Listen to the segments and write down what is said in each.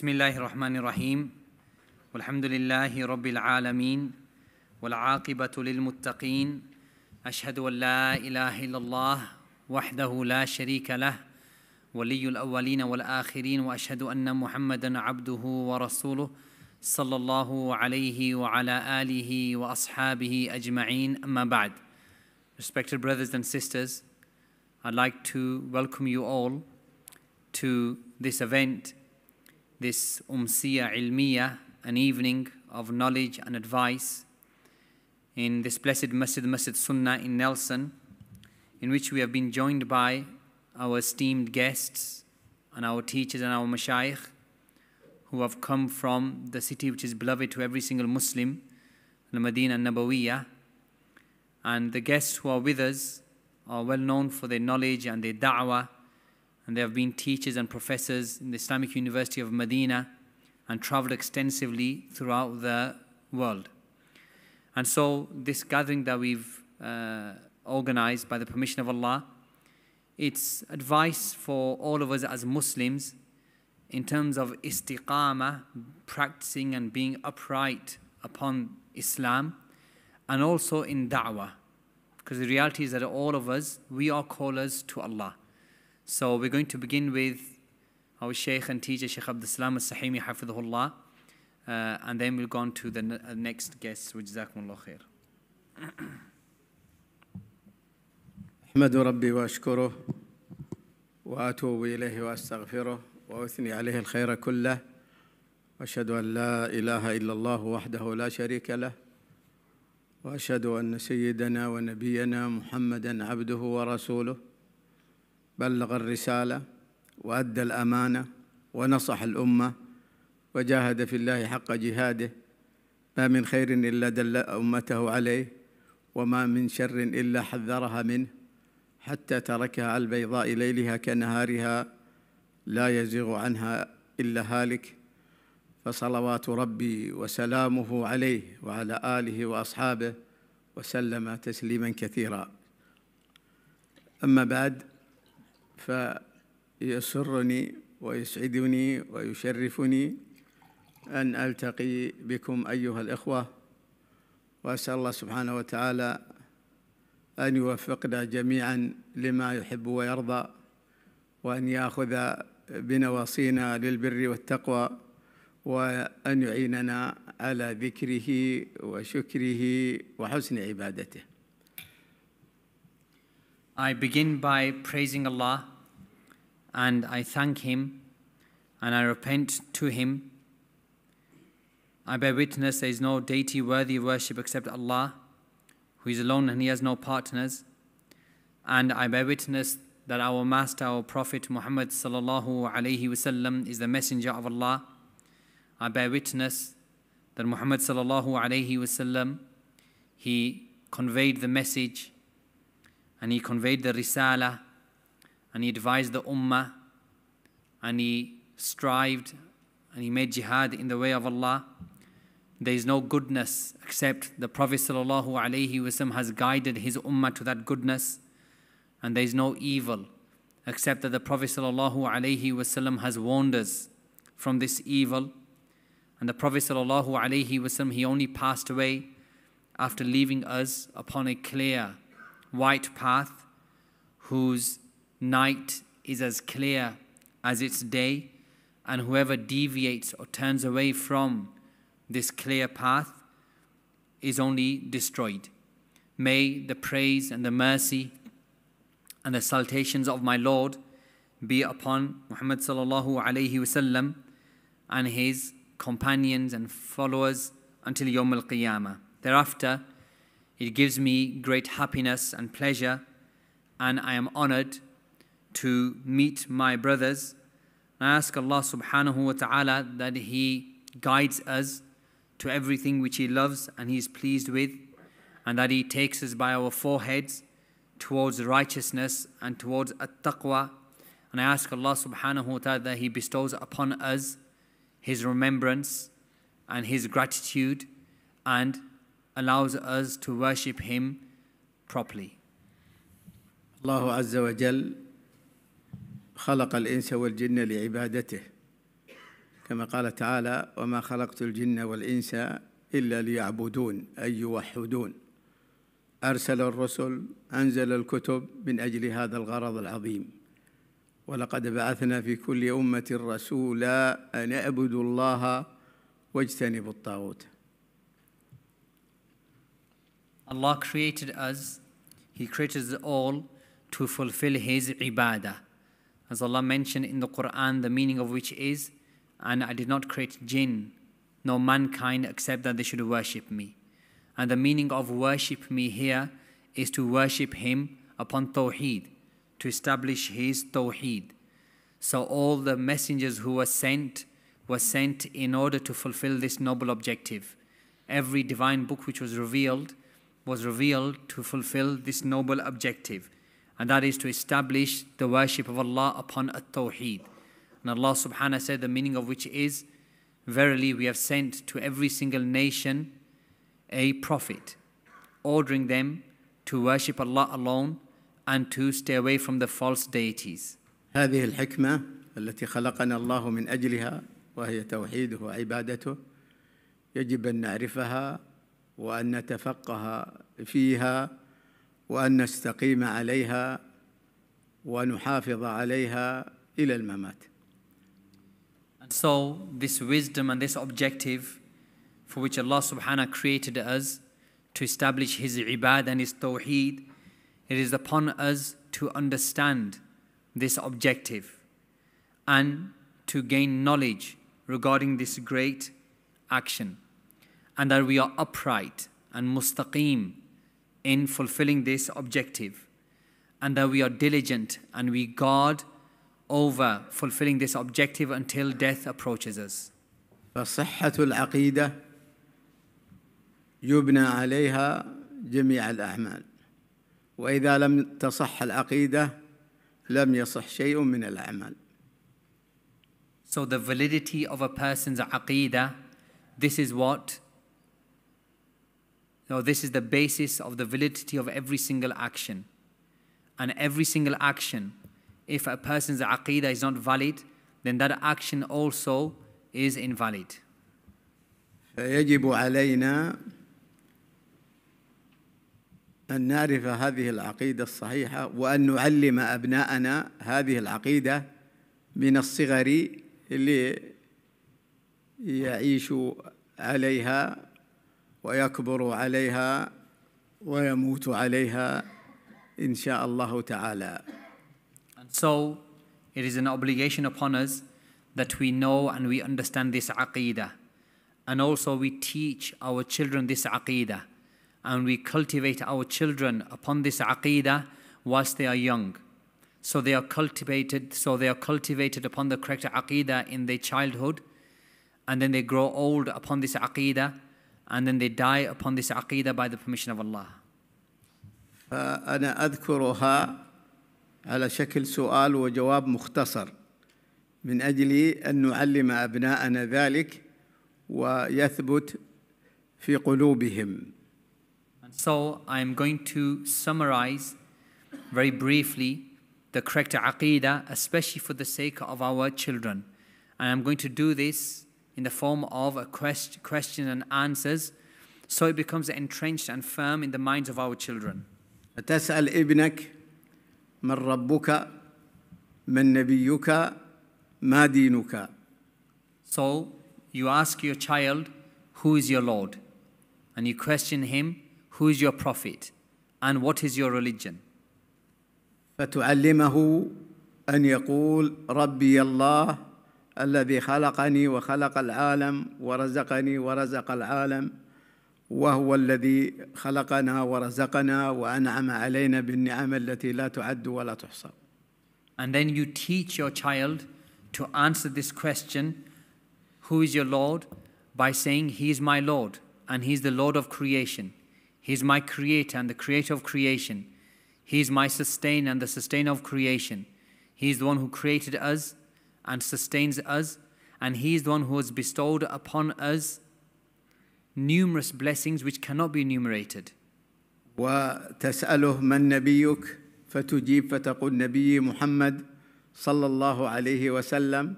بسم الله الرحمن الرحيم والحمد لله رب العالمين والعاقبة للمتقين أشهد أن لا إله إلا الله وحده لا شريك له ولي الأولين والآخرين وأشهد أن محمدا عبده ورسوله صلى الله عليه وعلى آله وأصحابه أجمعين أما بعد Respected brothers and sisters, I'd like to welcome you all to this event this Umsiya Ilmiya, an evening of knowledge and advice in this blessed Masjid, Masjid Sunnah in Nelson, in which we have been joined by our esteemed guests and our teachers and our mashayikh who have come from the city which is beloved to every single Muslim, the Medina Nabawiya. And the guests who are with us are well known for their knowledge and their da'wah and they have been teachers and professors in the Islamic University of Medina and traveled extensively throughout the world. And so, this gathering that we've uh, organized by the permission of Allah, it's advice for all of us as Muslims in terms of istiqama, practicing and being upright upon Islam, and also in da'wah. Because the reality is that all of us, we are callers to Allah. So we're going to begin with our Shaykh and teacher, Shaykh Abdul Salam al-Sahimi, Hafidhullah. Uh, and then we'll go on to the uh, next guest, وجزاكم الله خير. أحمد ربي وأشكره وأتوب إليه وأستغفره وأثني عليه الخير كله وأشهد أن لا إله إلا الله وحده لا شريك له وأشهد أن سيدنا ونبينا محمدا عبده ورسوله بلغ الرسالة وأدى الأمانة ونصح الأمة وجاهد في الله حق جهاده ما من خير إلا دل أمته عليه وما من شر إلا حذرها منه حتى تركها على البيضاء ليلها كنهارها لا يزيغ عنها إلا هالك فصلوات ربي وسلامه عليه وعلى آله وأصحابه وسلم تسليما كثيرا أما بعد فيسرني ويسعدني ويشرفني أن ألتقي بكم أيها الإخوة وأسأل الله سبحانه وتعالى أن يوفقنا جميعا لما يحب ويرضى وأن يأخذ بنواصينا للبر والتقوى وأن يعيننا على ذكره وشكره وحسن عبادته. I begin by praising Allah and I thank Him and I repent to Him. I bear witness there is no deity worthy of worship except Allah, who is alone and He has no partners. And I bear witness that our Master, our Prophet Muhammad sallallahu alaihi wasallam is the messenger of Allah. I bear witness that Muhammad sallallahu alaihi wasallam he conveyed the message and he conveyed the risalah and he advised the ummah and he strived and he made jihad in the way of Allah. There is no goodness except the Prophet ﷺ has guided his ummah to that goodness, and there is no evil except that the Prophet ﷺ has warned us from this evil. And the Prophet ﷺ, he only passed away after leaving us upon a clear, white path whose Night is as clear as its day, and whoever deviates or turns away from this clear path is only destroyed. May the praise and the mercy and the salutations of my Lord be upon Muhammad sallallahu alayhi wasallam and his companions and followers until Yom al Qiyamah. Thereafter, it gives me great happiness and pleasure, and I am honored to meet my brothers. I ask Allah subhanahu wa ta'ala that He guides us to everything which He loves and He is pleased with, and that He takes us by our foreheads towards righteousness and towards at taqwa. And I ask Allah subhanahu wa ta'ala that He bestows upon us His remembrance and His gratitude and allows us to worship Him properly. Allah Azza wa Jal خلق الإنس والجن لعبادته كما قال تعالى وما خلقت الجن والإنس إلا ليعبدون أي يوحدون أرسل الرسل أنزل الكتب من أجل هذا الغرض العظيم ولقد بعثنا في كل أمة رسولا أن اعبدوا الله واجتنبوا الطاغوت Allah created us, He created us all to fulfill His ibadah. as Allah mentioned in the Quran, the meaning of which is, And I did not create jinn nor mankind except that they should worship me. And the meaning of worship me here is to worship Him upon Tawheed, to establish His Tawheed. So all the messengers who were sent were sent in order to fulfill this noble objective. Every divine book which was revealed was revealed to fulfill this noble objective and that is to establish the worship of Allah upon a tawheed and Allah subhanahu said the meaning of which is verily we have sent to every single nation a prophet ordering them to worship Allah alone and to stay away from the false deities هذه الحكمة التي خلقنا الله من أجلها وهي توحيده وعبادته يجب أن نعرفها وأن نتفقها فيها وأن نستقيم عليها ونحافظ عليها إلى الممات. And so this wisdom and this objective for which Allah subhanahu wa created us to establish His ibad and His tawheed, it is upon us to understand this objective and to gain knowledge regarding this great action and that we are upright and mustaqim in fulfilling this objective and that we are diligent and we guard over fulfilling this objective until death approaches us. فصحة العقيدة يبنى عليها جميع الأعمال وإذا لم تصح العقيدة لم يصح شيء من الأعمال. So the validity of a person's عقيدة, this is what no, this is the basis of the validity of every single action. And every single action, if a person's aqidah is not valid, then that action also is invalid. فيجب علينا أن نعرف هذه العقيدة الصحيحة وأن نعلم أبناءنا هذه العقيدة من الصغر اللي يعيشوا عليها ويكبر عليها ويموت عليها إن شاء الله تعالى. And so it is an obligation upon us that we know and we understand this aqeedah and also we teach our children this aqeedah and we cultivate our children upon this aqeedah whilst they are young. So they are cultivated, so they are cultivated upon the correct aqeedah in their childhood, and then they grow old upon this aqeedah and then they die upon this aqidah by the permission of Allah. أنا أذكرها على شكل سؤال وجواب مختصر من أجل أن نعلم أبناءنا ذلك ويثبت في قلوبهم. And so I'm going to summarize very briefly the correct aqidah, especially for the sake of our children. And I'm going to do this in the form of a quest, question and answers, so it becomes entrenched and firm in the minds of our children. تسأل ابنك من ربك من نبيك ما دينك So you ask your child, who is your Lord? And you question him, who is your prophet? And what is your religion? فتعلمه أن يقول ربي الله الذي خلقني وخلق العالم ورزقني ورزق العالم وهو الذي خلقنا ورزقنا وانعم علينا بالنعم التي لا تعد ولا تحصى. And then you teach your child to answer this question, who is your Lord? By saying, He is my Lord, and He is the Lord of creation. He is my creator and the creator of creation. He is my sustainer and the sustainer of creation. He is the one who created us and sustains us, and He is the one who has bestowed upon us numerous blessings which cannot be enumerated. وتسأله من نبيك فتجيب فتقول نبي محمد صلى الله عليه وسلم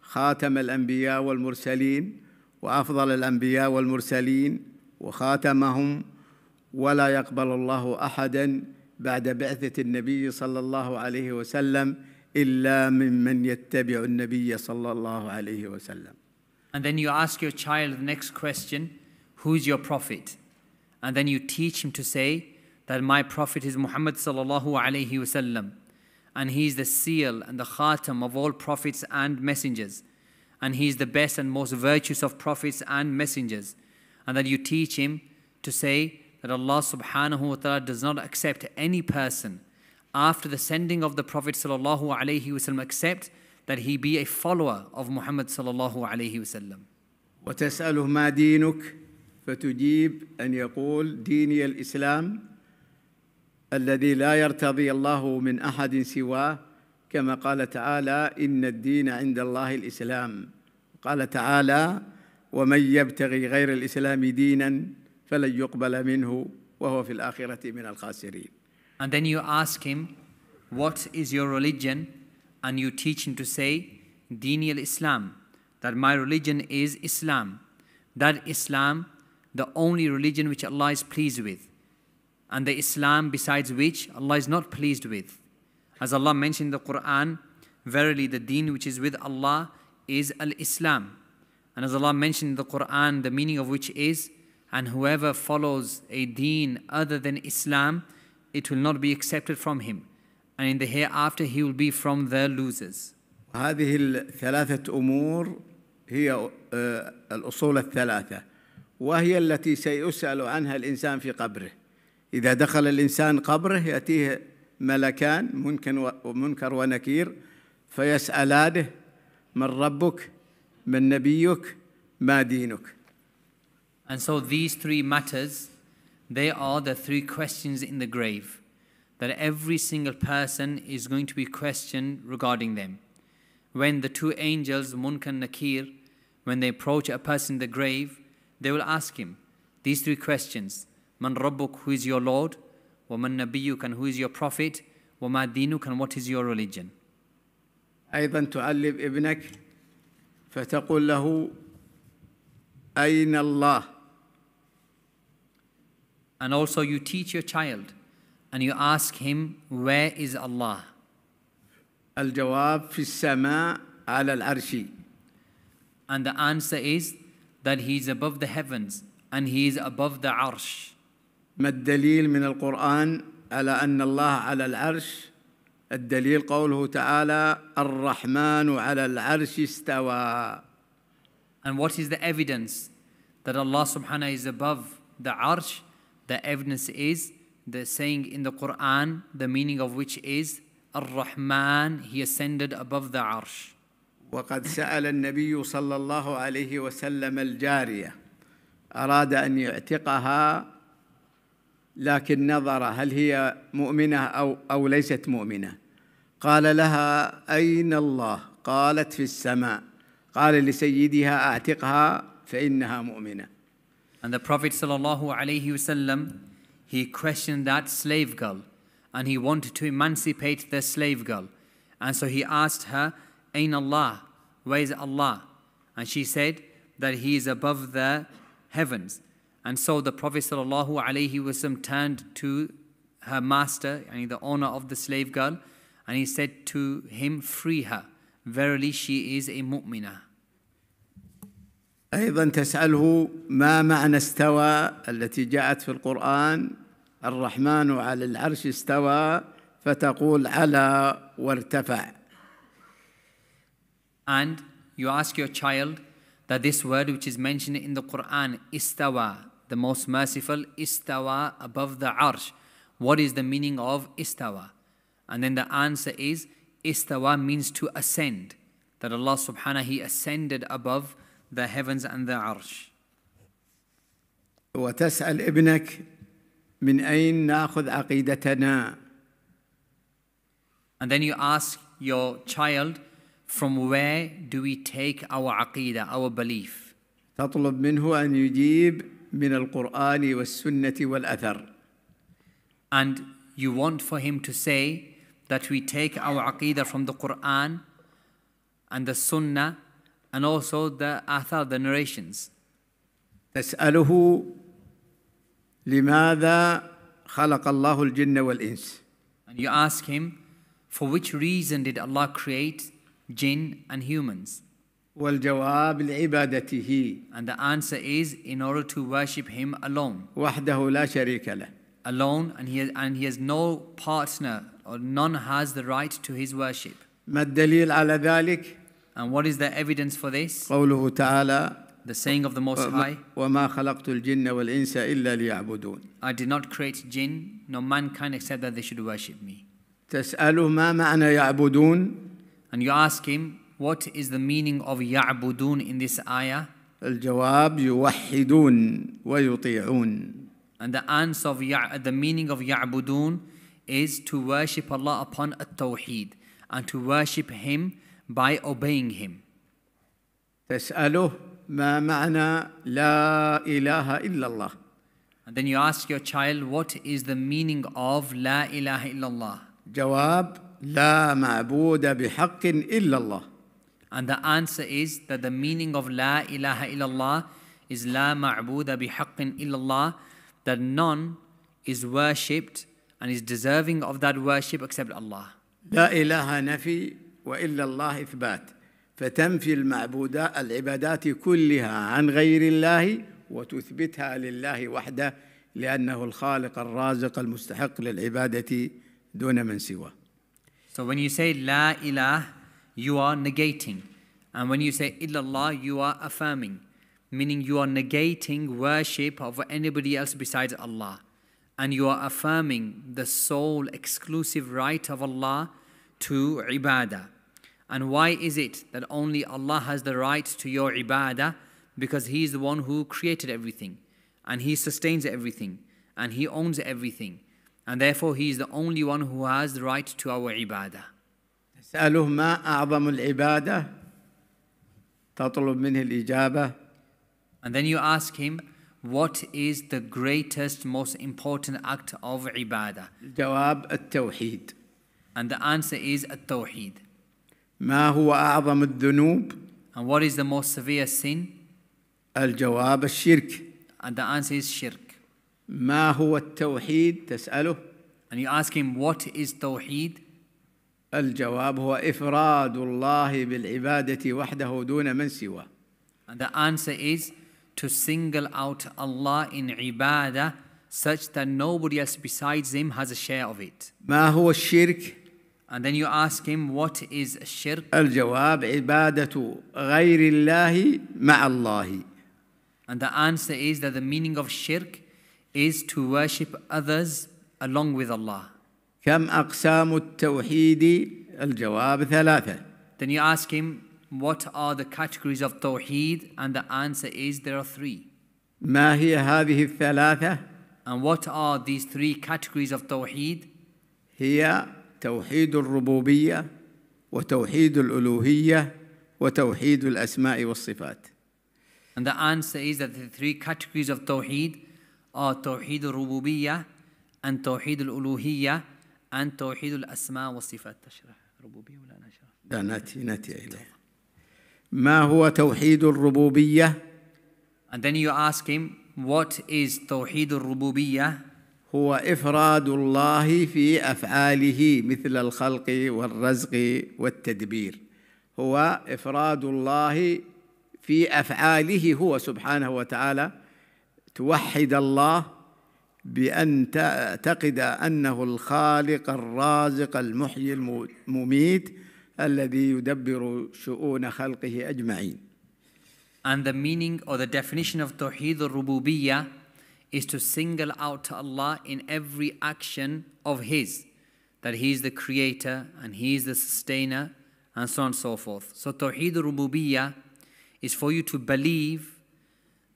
خاتم الأنبياء والمرسلين وأفضل الأنبياء والمرسلين وخاتمهم ولا يقبل الله أحدا بعد بعثة النبي صلى الله عليه وسلم إلا ممن يتبع النبي صلى الله عليه وسلم. And then you ask your child the next question, who's your prophet? And then you teach him to say that my prophet is Muhammad الله عليه وسلم, And he is the seal and the khatam of all prophets and messengers. And he is the best and most virtuous of prophets and messengers. And then you teach him to say that Allah subhanahu wa ta'ala does not accept any person after the sending of the Prophet sallallahu alaihi wasallam except that he be a follower of Muhammad sallallahu alaihi wasallam. وتسأله ما دينك فتجيب أن يقول ديني الإسلام الذي لا يرتضي الله من أحد سواه كما قال تعالى إن الدين عند الله الإسلام قال تعالى ومن يبتغي غير الإسلام دينا فلن يقبل منه وهو في الآخرة من الخاسرين And then you ask him, What is your religion? And you teach him to say, Deen al Islam, that my religion is Islam. That Islam, the only religion which Allah is pleased with. And the Islam besides which Allah is not pleased with. As Allah mentioned in the Quran, verily the deen which is with Allah is Al Islam. And as Allah mentioned in the Quran, the meaning of which is, and whoever follows a deen other than Islam, it will not be accepted from him and in the hereafter he will be from the losers هذه الثلاثة أمور هي الأصول الثلاثة وهي التي سيسأل عنها الإنسان في قبره إذا دخل الإنسان قبره يأتيه ملكان ممكن ومنكر ونكير فيسألانه من ربك من نبيك ما دينك And so these three matters they are the three questions in the grave that every single person is going to be questioned regarding them. When the two angels, Munkan and Nakir, when they approach a person in the grave, they will ask him these three questions Man Rabbuk, who is your Lord? Waman نَبِيُّكَ and who is your prophet? وَمَا Dinuk, and what is your religion? أيضا تعلم ابنك فتقول له أين and also, you teach your child and you ask him, Where is Allah? And the answer is that he is above the heavens and he is above the arsh. ما الدليل من القرآن على أن الله على العرش؟ الدليل قوله تعالى الرحمن على العرش استوى. And what is the evidence that Allah subhanahu is above the arsh? The evidence is the saying in the Quran, the meaning of which is Ar-Rahman, he ascended above the arsh. وقد سأل النبي صلى الله عليه وسلم الجارية أراد أن يعتقها لكن نظر هل هي مؤمنة أو, أو ليست مؤمنة قال لها أين الله قالت في السماء قال لسيدها أعتقها فإنها مؤمنة And the Prophet ﷺ, he questioned that slave girl and he wanted to emancipate the slave girl. And so he asked her, Ain Allah, where is Allah? And she said that he is above the heavens. And so the Prophet ﷺ turned to her master, and the owner of the slave girl, and he said to him, Free her. Verily, she is a mu'minah. أيضا تسأله ما معنى استوى التي جاءت في القرآن الرحمن على العرش استوى فتقول على وارتفع And you ask your child that this word which is mentioned in the Quran, استوى the most merciful, استوى above the arsh. What is the meaning of استوى And then the answer is, استوى means to ascend. That Allah subhanahu, He ascended above the heavens and the arsh. وتسأل ابنك من أين نأخذ عقيدتنا And then you ask your child, from where do we take our aqidah, our belief? تطلب منه أن يجيب من القرآن والسنة والأثر And you want for him to say that we take our aqidah from the Quran and the Sunnah and also the athar, the narrations. تسأله لماذا خلق الله الجن والإنس And you ask him, for which reason did Allah create jinn and humans? والجواب لعبادته And the answer is, in order to worship him alone. وحده لا شريك له Alone, and he, has, and he has no partner, or none has the right to his worship. ما الدليل على ذلك؟ and what is the evidence for this? قوله تعالى The saying of the Most High وما خلقت الجن والإنس إلا ليعبدون I did not create jinn nor mankind except that they should worship me. تسأله ما معنى يعبدون And you ask him, what is the meaning of يعبدون in this ayah? الجواب يوحدون ويطيعون And the answer of ya- the meaning of يعبدون is to worship Allah upon at-tawheed and to worship Him by obeying him. And then you ask your child, what is the meaning of لا إله إلا الله? جواب لا معبود بحق إلا الله. And the answer is that the meaning of La ilaha illallah is La بحق إلا illallah, that none is worshipped and is deserving of that worship except Allah. La ilaha nafi وإلا الله إثبات فتنفي المعبودات العبادات كلها عن غير الله وتثبتها لله وحده لأنه الخالق الرازق المستحق للعبادة دون من سواه. So when you say لا إله you are negating. And when you say إلا الله you are affirming, meaning you are negating worship of anybody else besides Allah. And you are affirming the sole exclusive right of Allah to ibadah. And why is it that only Allah has the right to your ibadah? Because He is the one who created everything, and He sustains everything, and He owns everything. And therefore, He is the only one who has the right to our ibadah. اسأله ما أعظم العبادة تطلب منه الإجابة And then you ask him, what is the greatest, most important act of ibadah? الجواب التوحيد And the answer is التوحيد ما هو أعظم الذنوب؟ And what is the most severe sin? الجواب الشرك. And the answer is shirk. ما هو التوحيد؟ تسأله. And you ask him what is توحيد? الجواب هو إفراد الله بالعبادة وحده دون من سواه. And the answer is to single out Allah in ibadah such that nobody else besides him has a share of it. ما هو الشرك؟ And then you ask him what is shirk? الجواب عبادة غير الله مع الله. And the answer is that the meaning of shirk is to worship others along with Allah. كم أقسام التوحيد؟ الجواب ثلاثة. Then you ask him what are the categories of tawheed and the answer is there are three. ما هي هذه الثلاثة؟ And what are these three categories of tawheed? هي توحيد الربوبيه وتوحيد الالوهيه وتوحيد الاسماء والصفات And the answer is that the three categories of Tawheed are Tawheed al-Rububiyyah and Tawheed al-Uluhiyyah and Tawheed al-Asma wa Sifat. تشرح ربوبية ولا نشرح؟ لا نأتي نأتي إليه. ما هو توحيد الربوبية؟ And then you ask him what is Tawheed al-Rububiyyah هو إفراد الله في أفعاله مثل الخلق والرزق والتدبير هو إفراد الله في أفعاله هو سبحانه وتعالى توحد الله بأن تعتقد أنه الخالق الرازق المحيي المميت الذي يدبر شؤون خلقه أجمعين. And the meaning or the definition of Tawheed al-Rububiyyah is to single out to Allah in every action of His, that He is the creator and He is the sustainer, and so on and so forth. So, Tawheed rububiyyah is for you to believe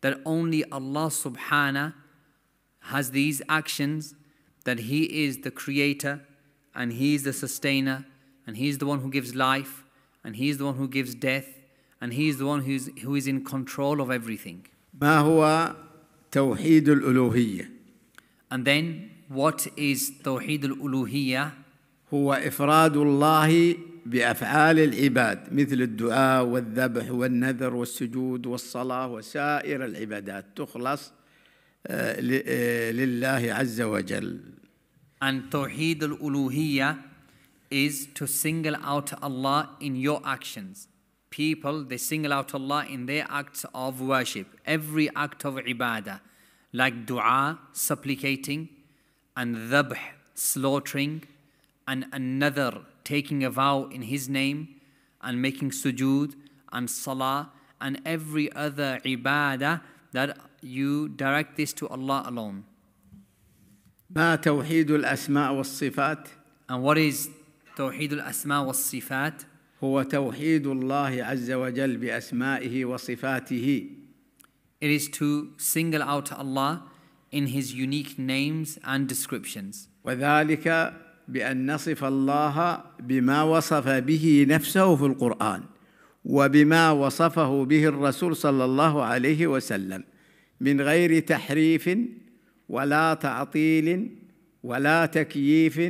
that only Allah subhanahu has these actions, that He is the creator and He is the sustainer and He is the one who gives life and He is the one who gives death and He is the one who's, who is in control of everything. ما هو توحيد الألوهية and then what is توحيد الألوهية هو إفراد الله بأفعال العباد مثل الدعاء والذبح والنذر والسجود والصلاة وسائر العبادات تخلص آه، آه، لله عز وجل and توحيد الألوهية is to single out Allah in your actions people, they single out Allah in their acts of worship, every act of ibadah, like dua, supplicating, and dhabh, slaughtering, and another, taking a vow in His name, and making sujood, and salah, and every other ibadah that you direct this to Allah alone. ما توحيد الأسماء والصفات and what is توحيد الأسماء والصفات هو توحيد الله عز وجل بأسمائه وصفاته. It is to single out Allah in His unique names and descriptions. وذلك بأن نصف الله بما وصف به نفسه في القرآن وبما وصفه به الرسول صلى الله عليه وسلم من غير تحريف ولا تعطيل ولا تكييف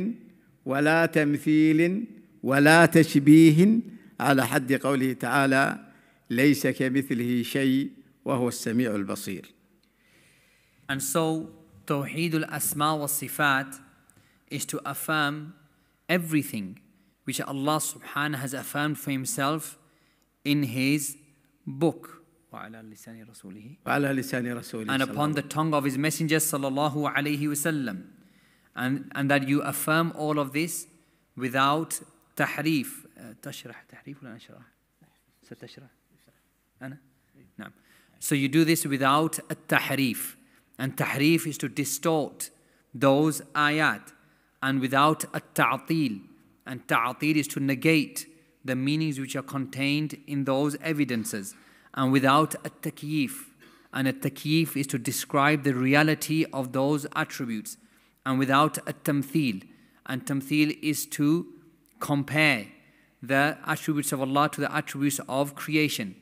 ولا تمثيل ولا تشبيه على حد قوله تعالى ليس كمثله شيء وهو السميع البصير And so توحيد الأسماء والصفات is to affirm everything which Allah subhanahu has affirmed for himself in his book وعلى لسان رسوله وعلى لسان رسوله and upon the tongue of his messenger الله عليه وسلم, and and that you affirm all of this without تحريف تشرح تحريف ولا أشرح؟ ستشرح؟ أنا؟ نعم. So you do this without a tahrif. And tahrif is to distort those ayat. And without a ta'atil. And ta'atil is to negate the meanings which are contained in those evidences. And without a takyif. And a is to describe the reality of those attributes. And without a tamthil. And tamthil is to compare the attributes of Allah to the attributes of creation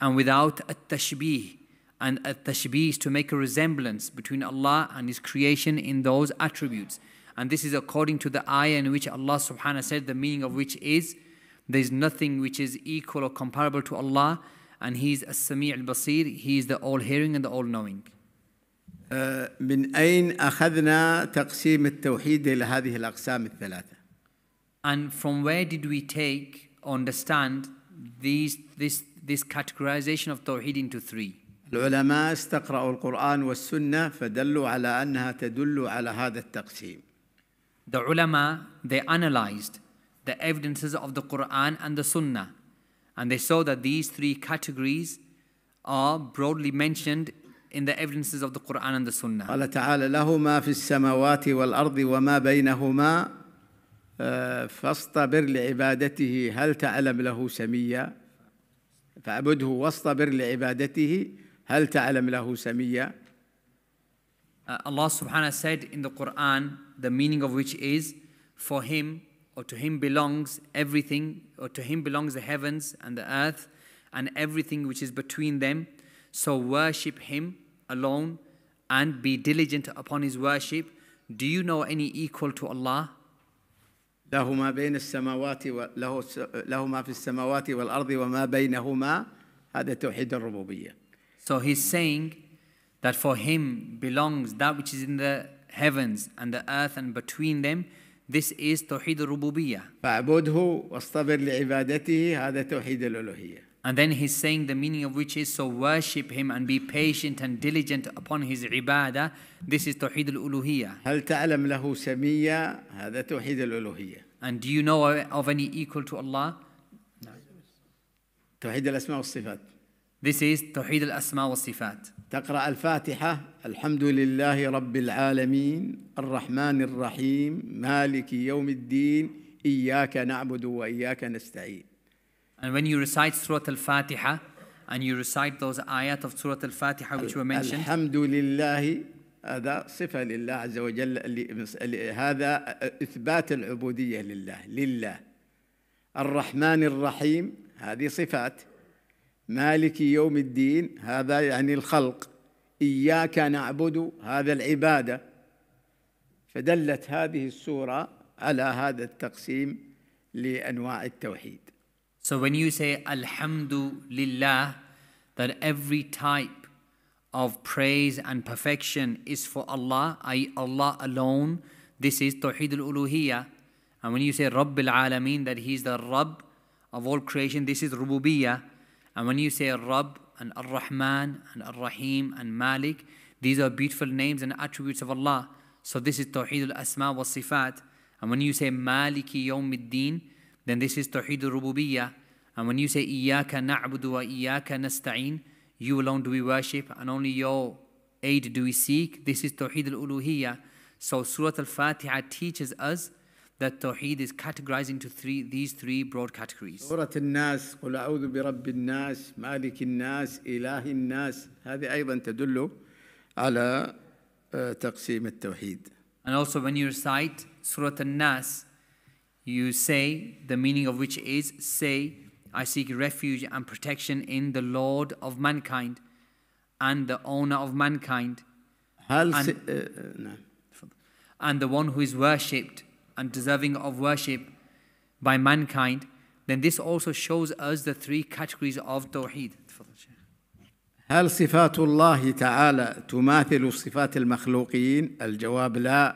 and without a tashbih and a tashbih is to make a resemblance between Allah and His creation in those attributes. And this is according to the ayah in which Allah subhanahu said, the meaning of which is there is nothing which is equal or comparable to Allah, and He is As-Sami' al-Basir, He is the all-hearing and the all-knowing. من أين أخذنا تقسيم التوحيد إلى هذه الأقسام الثلاثة؟ and from where did we take, understand these, this, this categorization of tawhid into three? العلماء استقرأوا القرآن والسنة فدلوا على أنها تدل على هذا التقسيم. The ulama, they analyzed the evidences of the Quran and the Sunnah, and they saw that these three categories are broadly mentioned in the evidences of the Quran and the Sunnah. قال تعالى له ما في السماوات والأرض وما بينهما فاصطبر لعبادته هل تعلم له سميا فاعبده واصطبر لعبادته هل تعلم له سميا Allah subhanahu said in the Quran the meaning of which is for him or to him belongs everything or to him belongs the heavens and the earth and everything which is between them so worship him alone and be diligent upon his worship do you know any equal to Allah له ما بين السماوات وله له ما في السماوات والأرض وما بينهما هذا توحيد الربوبية. So he's saying that for him belongs that which is in the heavens and the earth and between them This is توحيد الربوبية. فاعبده واصطبر لعبادته هذا توحيد الألوهية. And then he's saying the meaning of which is so worship him and be patient and diligent upon his ibadah. This is Tawheed al-Uluhiyya. هل تعلم له سميا؟ هذا توحيد الألوهية. And do you know of any equal to Allah? No. توحيد الأسماء والصفات. This is توحيد الأسماء والصفات. تقرأ الفاتحة الحمد لله رب العالمين الرحمن الرحيم مالك يوم الدين إياك نعبد وإياك نستعين. And when you recite Surah Al-Fatiha, and you recite those ayat of Surah Al-Fatiha which were mentioned. الحمد لله هذا صفة لله عز وجل هذا إثبات العبودية لله لله الرحمن الرحيم هذه صفات مالك يوم الدين هذا يعني الخلق إياك نعبد هذا العبادة فدلت هذه السورة على هذا التقسيم لأنواع التوحيد So when you say Alhamdulillah, that every type of praise and perfection is for Allah, i.e. Allah alone, this is Tawheed al And when you say Rabbil Alameen, that He is the Rabb of all creation, this is Rububiyyah. And when you say Rabb and Ar-Rahman and Ar-Rahim and Malik, these are beautiful names and attributes of Allah. So this is Tawheed al-Asma wa Sifat. And when you say Maliki Yawmiddin, then this is Tawheed al-Rububiyyah. And when you say Iyaka na'budu wa Iyaka nasta'in, you alone do we worship and only your aid do we seek. This is Tawheed al-Uluhiyyah. So Surah Al-Fatiha teaches us that Tawheed is categorized into three, these three broad categories. Surah سورة الناس قل أعوذ برب الناس مالك الناس إله الناس هذه أيضا تدل على تقسيم التوحيد. And also when you recite Surah Al-Nas, you say, the meaning of which is, say, I seek refuge and protection in the Lord of mankind and the owner of mankind. And, uh, uh, no. and, the one who is worshipped and deserving of worship by mankind, then this also shows us the three categories of Tawheed. هل صفات الله تعالى تماثل صفات المخلوقين؟ الجواب لا،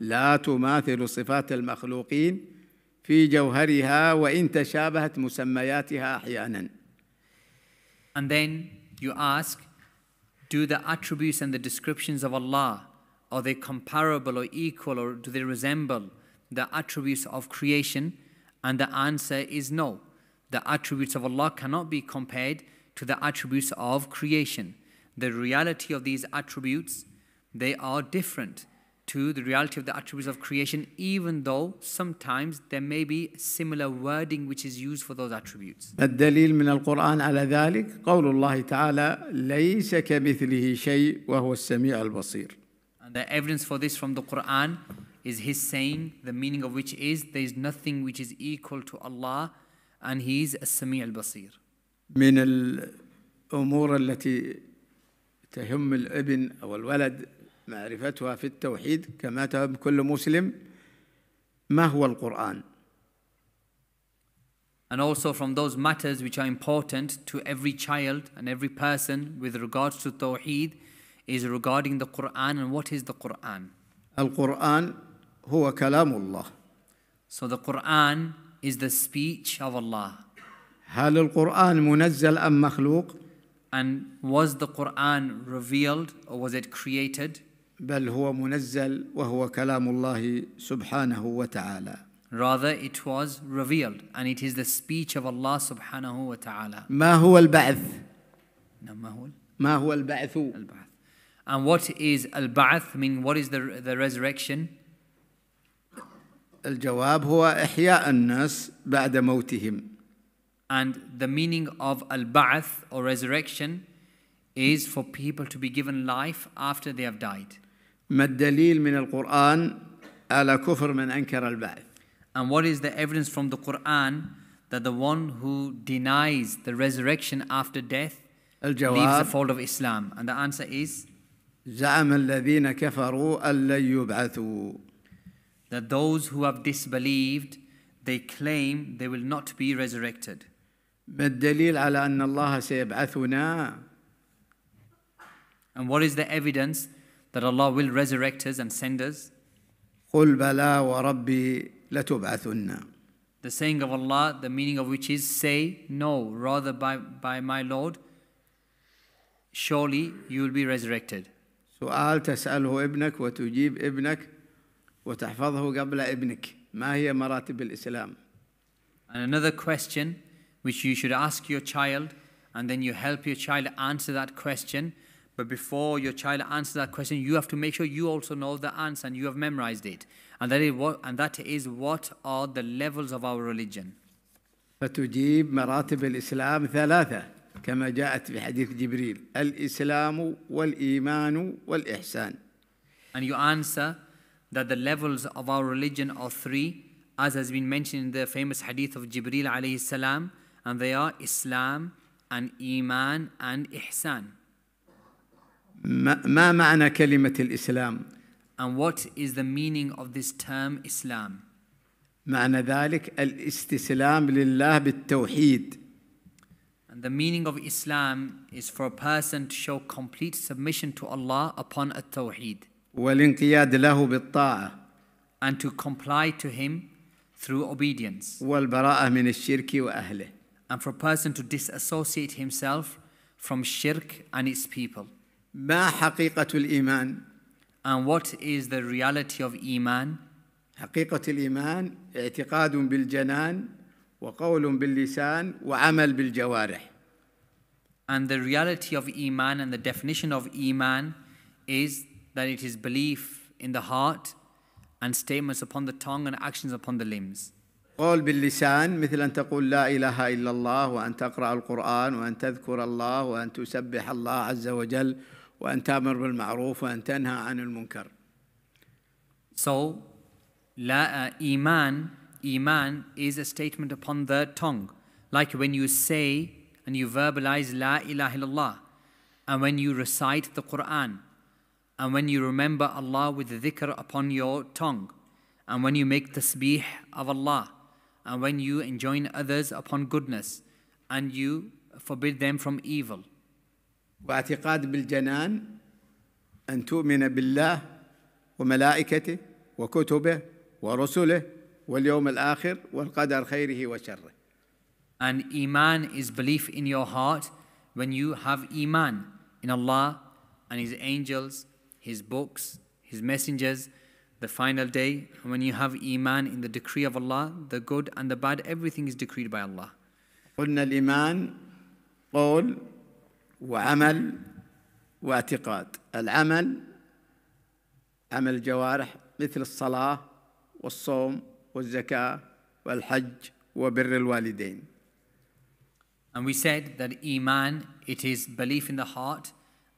لا تماثل صفات المخلوقين في جوهرها وإن تشابهت مسمياتها أحيانا. And then you ask, do the attributes and the descriptions of Allah, are they comparable or equal or do they resemble the attributes of creation? And the answer is no. The attributes of Allah cannot be compared to the attributes of creation. The reality of these attributes, they are different to the reality of the attributes of creation, even though sometimes there may be similar wording which is used for those attributes. الدليل من القرآن على ذلك قول الله تعالى ليس كمثله شيء وهو السميع البصير. And the evidence for this from the Quran is his saying, the meaning of which is there is nothing which is equal to Allah and he is السميع البصير. من الأمور التي تهم الابن أو الولد معرفتها في التوحيد كما تهب كل مسلم ما هو القرآن And also from those matters which are important to every child and every person with regards to Tawheed is regarding the Quran and what is the Quran. القرآن هو كلام الله. So the Quran is the speech of Allah. هل القرآن منزل أم مخلوق؟ And was the Quran revealed or was it created? بل هو منزل وهو كلام الله سبحانه وتعالى Rather, it was revealed, and it is the speech of Allah subhanahu wa ta'ala. ما هو البعث؟ No, ما هو؟ ما هو البعث؟ البعث. And what is البعث? I mean, what is the, the resurrection? الجواب هو إحياء الناس بعد موتهم. And the meaning of البعث or resurrection is for people to be given life after they have died. ما الدليل من القرآن على كفر من أنكر البعث And what is the evidence from the Quran that the one who denies the resurrection after death الجواب leaves the fold of Islam? And the answer is زعم الذين كفروا ألا يبعثوا that those who have disbelieved they claim they will not be resurrected. ما الدليل على أن الله سيبعثنا? And what is the evidence that Allah will resurrect us and send us? The saying of Allah, the meaning of which is say, no, rather by, by my Lord, surely you will be resurrected. And another question which you should ask your child and then you help your child answer that question but before your child answers that question, you have to make sure you also know the answer and you have memorized it. And that is what, and that is what are the levels of our religion. فتجيب مراتب الإسلام ثلاثة كما جاءت في حديث جبريل الإسلام والإيمان والإحسان And you answer that the levels of our religion are three as has been mentioned in the famous hadith of Jibril alayhi salam and they are Islam and Iman and Ihsan ما معنى كلمة الإسلام؟ And what is the meaning of this term Islam? معنى ذلك الاستسلام لله بالتوحيد. And the meaning of Islam is for a person to show complete submission to Allah upon at-tawheed. والانقياد له بالطاعة. And to comply to him through obedience. والبراءة من الشرك وأهله. And for a person to disassociate himself from shirk and its people. ما حقيقة الإيمان؟ And what is the reality of إيمان؟ حقيقة الإيمان اعتقاد بالجنان وقول باللسان وعمل بالجوارح. And the reality of إيمان and the definition of إيمان is that it is belief in the heart and statements upon the tongue and actions upon the limbs. قول باللسان مثل أن تقول لا إله إلا الله وأن تقرأ القرآن وأن تذكر الله وأن تسبح الله عز وجل وأن تأمر بالمعروف وأن تنهى عن المنكر. So, la, إيمان uh, iman, iman is a statement upon the tongue. Like when you say and you verbalize la ilaha illallah, and when you recite the Quran, and when you remember Allah with dhikr upon your tongue, and when you make tasbih of Allah, and when you enjoin others upon goodness, and you forbid them from evil. واعتقاد بالجنان ان تؤمن بالله وملائكته وكتبه ورسله واليوم الاخر والقدر خيره وشره And iman is belief in your heart when you have iman in Allah and his angels, his books, his messengers, the final day, and when you have iman in the decree of Allah, the good and the bad, everything is decreed by Allah. قلنا الإيمان قول وعمل واعتقاد العمل عمل الجوارح مثل الصلاة والصوم والزكاة والحج وبر الوالدين And we said that Iman, it is belief in the heart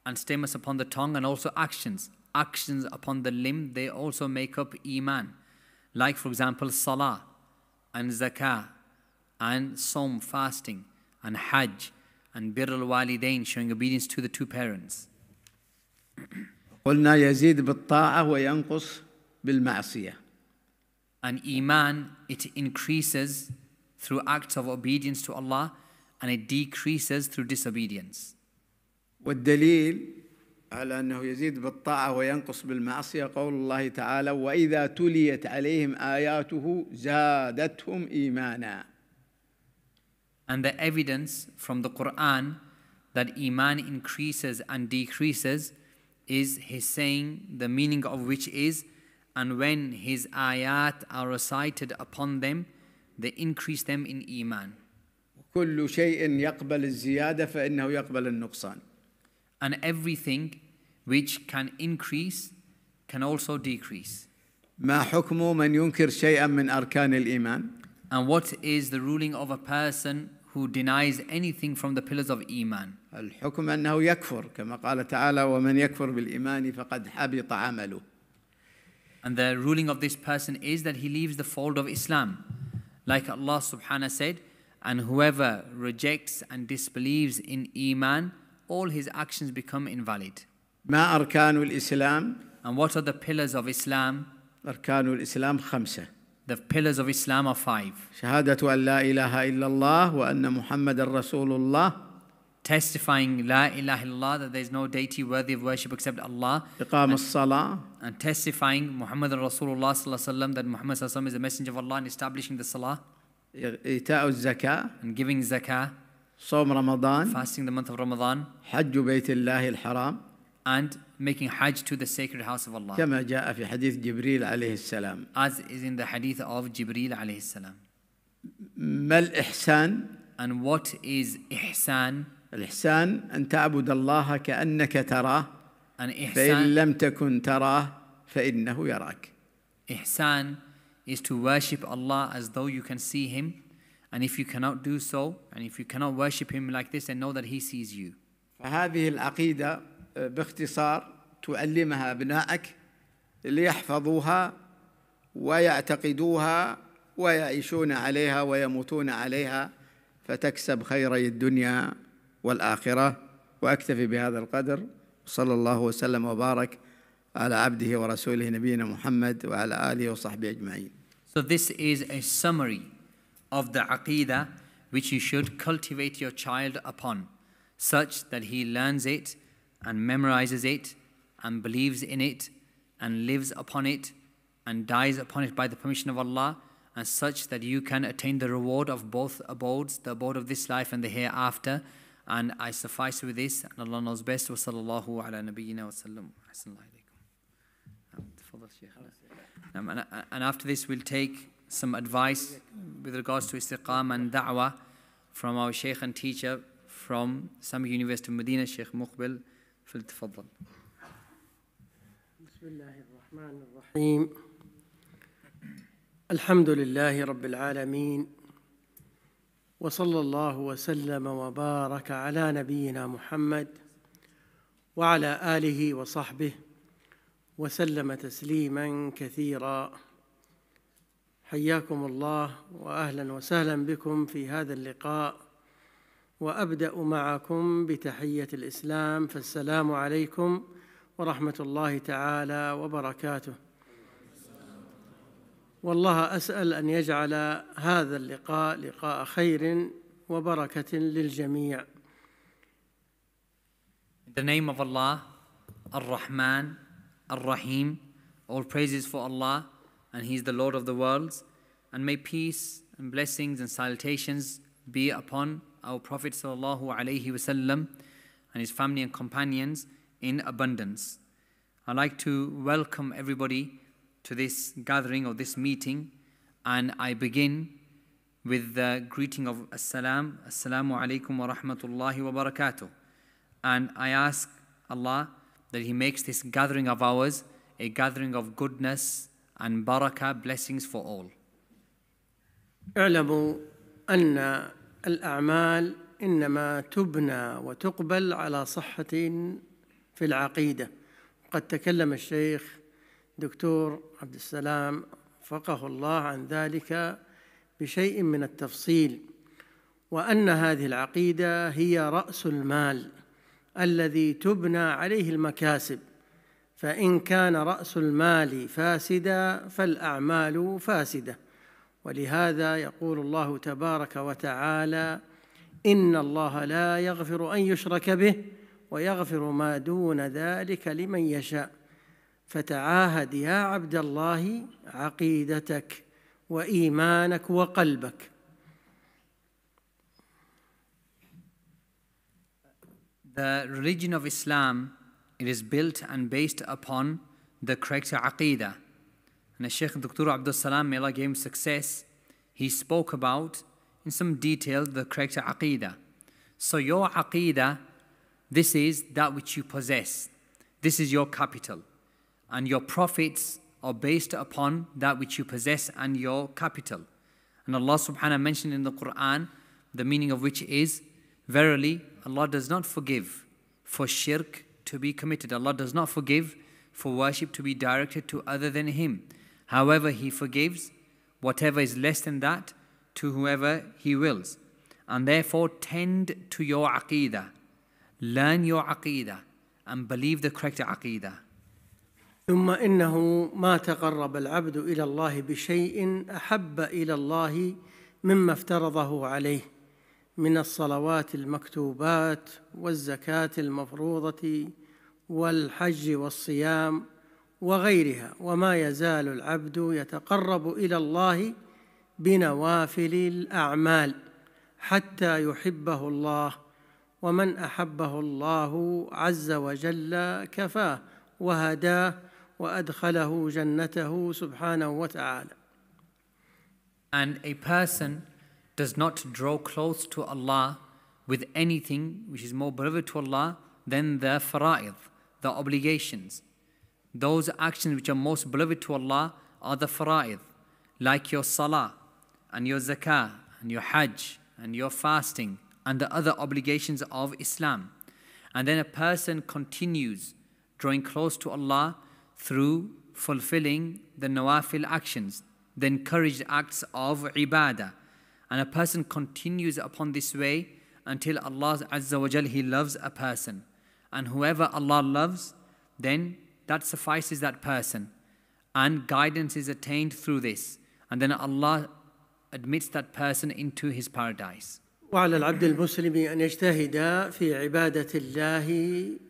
and stimulus upon the tongue and also actions. Actions upon the limb, they also make up Iman. Like, for example, Salah and Zakah and Som, fasting and Hajj. and birr al-walidain, showing obedience to the two parents. قلنا يزيد بالطاعة وينقص بالمعصية. And iman, it increases through acts of obedience to Allah and it decreases through disobedience. والدليل على أنه يزيد بالطاعة وينقص بالمعصية قول الله تعالى وإذا تليت عليهم آياته زادتهم إيمانا and the evidence from the Quran that Iman increases and decreases is his saying, the meaning of which is, and when his ayat are recited upon them, they increase them in Iman. And everything which can increase can also decrease. And what is the ruling of a person who denies anything from the pillars of Iman. الحكم أنه يكفر كما قال تعالى ومن يكفر بالإيمان فقد حبط عمله. And the ruling of this person is that he leaves the fold of Islam. Like Allah subhanahu wa said, and whoever rejects and disbelieves in Iman, all his actions become invalid. ما أركان الإسلام؟ And what are the pillars of Islam? أركان الإسلام خمسة. The pillars of Islam are five. شهادة أن لا إله إلا الله وأن محمد رسول الله. Testifying لا إله إلا الله that there is no deity worthy of worship except Allah. إقام الصلاة. And testifying Muhammad رسول الله صلى الله عليه وسلم that Muhammad صلى الله عليه وسلم is the messenger of Allah and establishing the salah. إيتاء الزكاة. And giving zakah. صوم رمضان. Fasting the month of Ramadan. حج بيت الله الحرام and making Hajj to the sacred house of Allah. كما جاء في حديث جبريل عليه السلام. As is in the hadith of Jibril عليه السلام. ما الإحسان؟ And what is إحسان؟ الإحسان أن تعبد الله كأنك تراه. And إحسان فإن لم تكن تراه فإنه يراك. إحسان is to worship Allah as though you can see Him. And if you cannot do so, and if you cannot worship Him like this, then know that He sees you. فهذه العقيدة باختصار تعلمها أبنائك ليحفظوها ويعتقدوها ويعيشون عليها ويموتون عليها فتكسب خيري الدنيا والآخرة وأكتفي بهذا القدر صلى الله وسلم وبارك على عبده ورسوله نبينا محمد وعلى آله وصحبه أجمعين So this is a summary of the aqidah which you should cultivate your child upon such that he learns it and memorizes it and believes in it and lives upon it and dies upon it by the permission of Allah and such that you can attain the reward of both abodes, the abode of this life and the hereafter. And I suffice with this, and Allah knows best. Wa ala nabiyyina wa sallam. Um, um, uh, and after this, we'll take some advice with regards to istiqam and da'wah from our Shaykh and teacher from Sami University of Medina, Shaykh Muqbil. فلتفضل بسم الله الرحمن الرحيم الحمد لله رب العالمين وصلى الله وسلم وبارك على نبينا محمد وعلى اله وصحبه وسلم تسليما كثيرا حياكم الله واهلا وسهلا بكم في هذا اللقاء وابدا معكم بتحيه الاسلام فالسلام عليكم ورحمه الله تعالى وبركاته والله اسال ان يجعل هذا اللقاء لقاء خير وبركه للجميع In the name of Allah, Ar-Rahman, Ar-Rahim, all praises for Allah, and He is the Lord of the worlds, and may peace and blessings and salutations be upon our Prophet وسلم, and his family and companions in abundance. I'd like to welcome everybody to this gathering or this meeting, and I begin with the greeting of Assalam, Assalamu alaikum wa rahmatullahi wa barakatuh. And I ask Allah that He makes this gathering of ours a gathering of goodness and barakah blessings for all. أن الأعمال إنما تبنى وتقبل على صحة في العقيدة وقد تكلم الشيخ دكتور عبد السلام فقه الله عن ذلك بشيء من التفصيل وأن هذه العقيدة هي رأس المال الذي تبنى عليه المكاسب فإن كان رأس المال فاسدا فالأعمال فاسده ولهذا يقول الله تبارك وتعالى ان الله لا يغفر ان يشرك به ويغفر ما دون ذلك لمن يشاء فتعاهد يا عبد الله عقيدتك وايمانك وقلبك The religion of Islam it is built and based upon the correct aqidah and the Sheikh Dr. Abdul Salam, may Allah give him success, he spoke about in some detail the correct aqidah. So your aqidah, this is that which you possess. This is your capital. And your profits are based upon that which you possess and your capital. And Allah subhanahu mentioned in the Quran, the meaning of which is, Verily, Allah does not forgive for shirk to be committed. Allah does not forgive for worship to be directed to other than Him. However, He forgives whatever is less than that to whoever He wills. And therefore, tend to your aqeedah. Learn your aqeedah and believe the correct aqeedah. ثم انه ما تقرب العبد الى الله بشيء احب الى الله مما افترضه عليه من الصلوات المكتوبات Hajj المفروضه والحج والصيام وغيرها وما يزال العبد يتقرب الى الله بنوافل الاعمال حتى يحبه الله ومن احبه الله عز وجل كفاه وهداه وادخله جنته سبحانه وتعالى And a person does not draw close to Allah with anything which is more beloved to Allah than the fara'id, the obligations. Those actions which are most beloved to Allah are the fara'id, like your salah and your zakah and your hajj and your fasting and the other obligations of Islam. And then a person continues drawing close to Allah through fulfilling the nawafil actions, the encouraged acts of ibadah. And a person continues upon this way until Allah Azza wa Jal, He loves a person. And whoever Allah loves, then that suffices that person. And guidance is attained through this. And then Allah admits that person into his paradise. وعلى العبد المسلم أن يجتهد في عبادة الله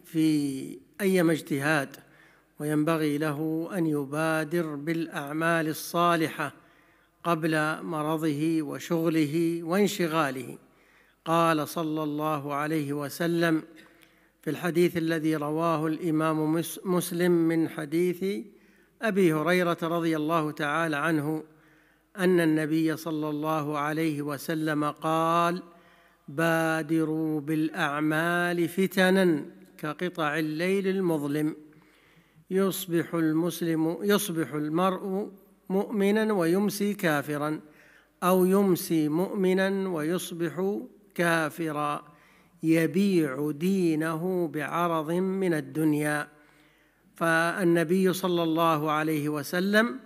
في أي اجتهاد وينبغي له أن يبادر بالأعمال الصالحة قبل مرضه وشغله وانشغاله قال صلى الله عليه وسلم في الحديث الذي رواه الامام مسلم من حديث ابي هريره رضي الله تعالى عنه ان النبي صلى الله عليه وسلم قال بادروا بالاعمال فتنا كقطع الليل المظلم يصبح المسلم يصبح المرء مؤمنا ويمسي كافرا او يمسي مؤمنا ويصبح كافرا يبيع دينه بعرض من الدنيا فالنبي صلى الله عليه وسلم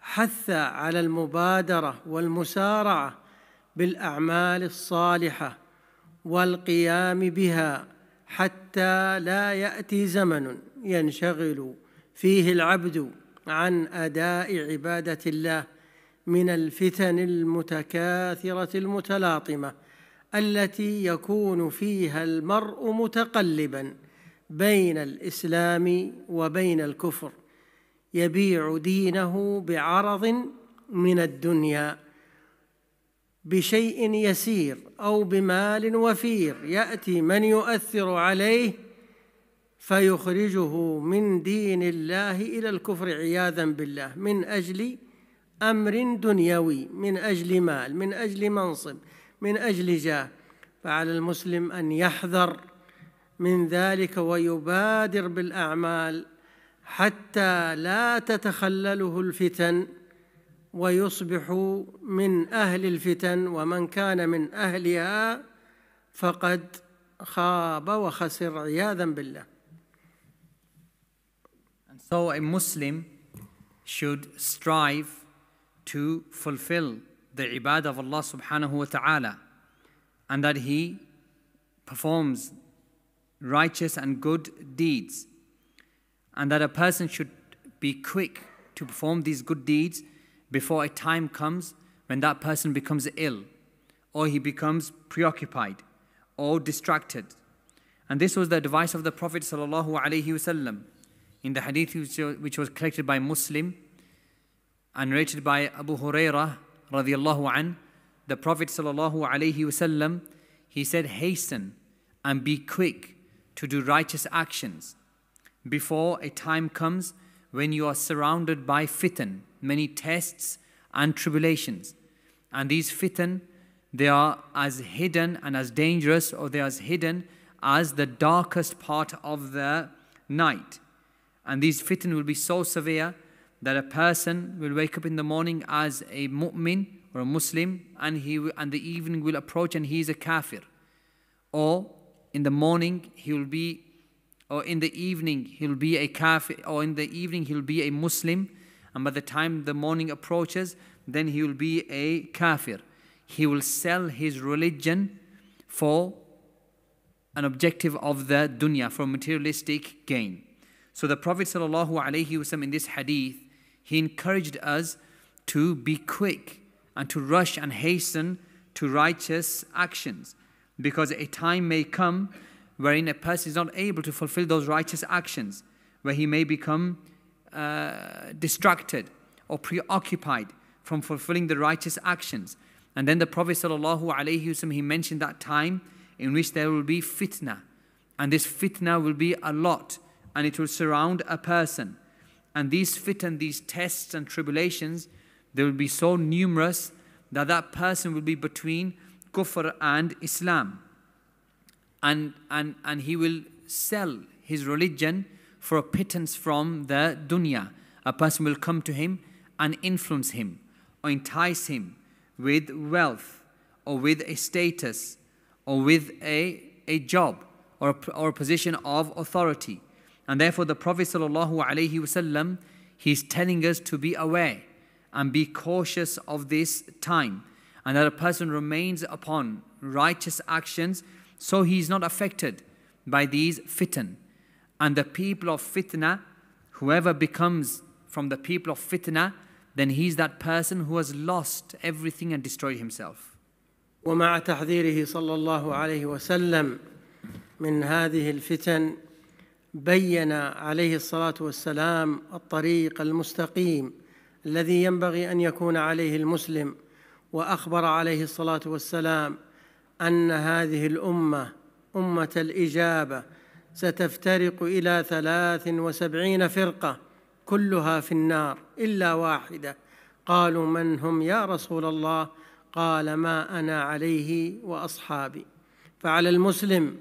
حث على المبادره والمسارعه بالاعمال الصالحه والقيام بها حتى لا ياتي زمن ينشغل فيه العبد عن اداء عباده الله من الفتن المتكاثره المتلاطمه التي يكون فيها المرء متقلبا بين الاسلام وبين الكفر يبيع دينه بعرض من الدنيا بشيء يسير او بمال وفير ياتي من يؤثر عليه فيخرجه من دين الله الى الكفر عياذا بالله من اجل امر دنيوي من اجل مال من اجل منصب من اجل جاه فعلى المسلم أن يحذر من ذلك ويبادر بالأعمال حتى لا تتخلله الفتن ويصبح من أهل الفتن ومن كان من أهلها فقد خاب وخسر عياذا بالله. so a Muslim should strive to fulfill the ibadah of Allah subhanahu wa ta'ala and that he performs righteous and good deeds and that a person should be quick to perform these good deeds before a time comes when that person becomes ill or he becomes preoccupied or distracted and this was the advice of the prophet sallallahu alaihi wasallam in the hadith which was collected by muslim and narrated by abu hurairah radiallahu an, the Prophet sallallahu wasallam, he said, hasten and be quick to do righteous actions before a time comes when you are surrounded by fitan, many tests and tribulations. And these fitan, they are as hidden and as dangerous, or they are as hidden as the darkest part of the night. And these fitan will be so severe that a person will wake up in the morning as a mu'min or a Muslim and, he, and the evening will approach and he is a kafir. Or in the morning he will be, or in the evening he'll be a kafir, or in the evening he'll be a Muslim. And by the time the morning approaches, then he will be a kafir. He will sell his religion for an objective of the dunya, for materialistic gain. So the Prophet ﷺ in this hadith he encouraged us to be quick and to rush and hasten to righteous actions because a time may come wherein a person is not able to fulfill those righteous actions, where he may become uh, distracted or preoccupied from fulfilling the righteous actions. And then the Prophet ﷺ, he mentioned that time in which there will be fitna. And this fitna will be a lot and it will surround a person. And these fitan, these tests and tribulations, they will be so numerous that that person will be between kufr and Islam. And, and, and he will sell his religion for a pittance from the dunya. A person will come to him and influence him or entice him with wealth or with a status or with a, a job or a, or a position of authority. And therefore, the Prophet wasallam, he's telling us to be aware and be cautious of this time, and that a person remains upon righteous actions so he is not affected by these fitan. And the people of fitna, whoever becomes from the people of fitna, then he's that person who has lost everything and destroyed himself. ومع تحذيره صلى الله عليه وسلم من هذه الفتن بين عليه الصلاه والسلام الطريق المستقيم الذي ينبغي ان يكون عليه المسلم واخبر عليه الصلاه والسلام ان هذه الامه امه الاجابه ستفترق الى ثلاث وسبعين فرقه كلها في النار الا واحده قالوا من هم يا رسول الله قال ما انا عليه واصحابي فعلى المسلم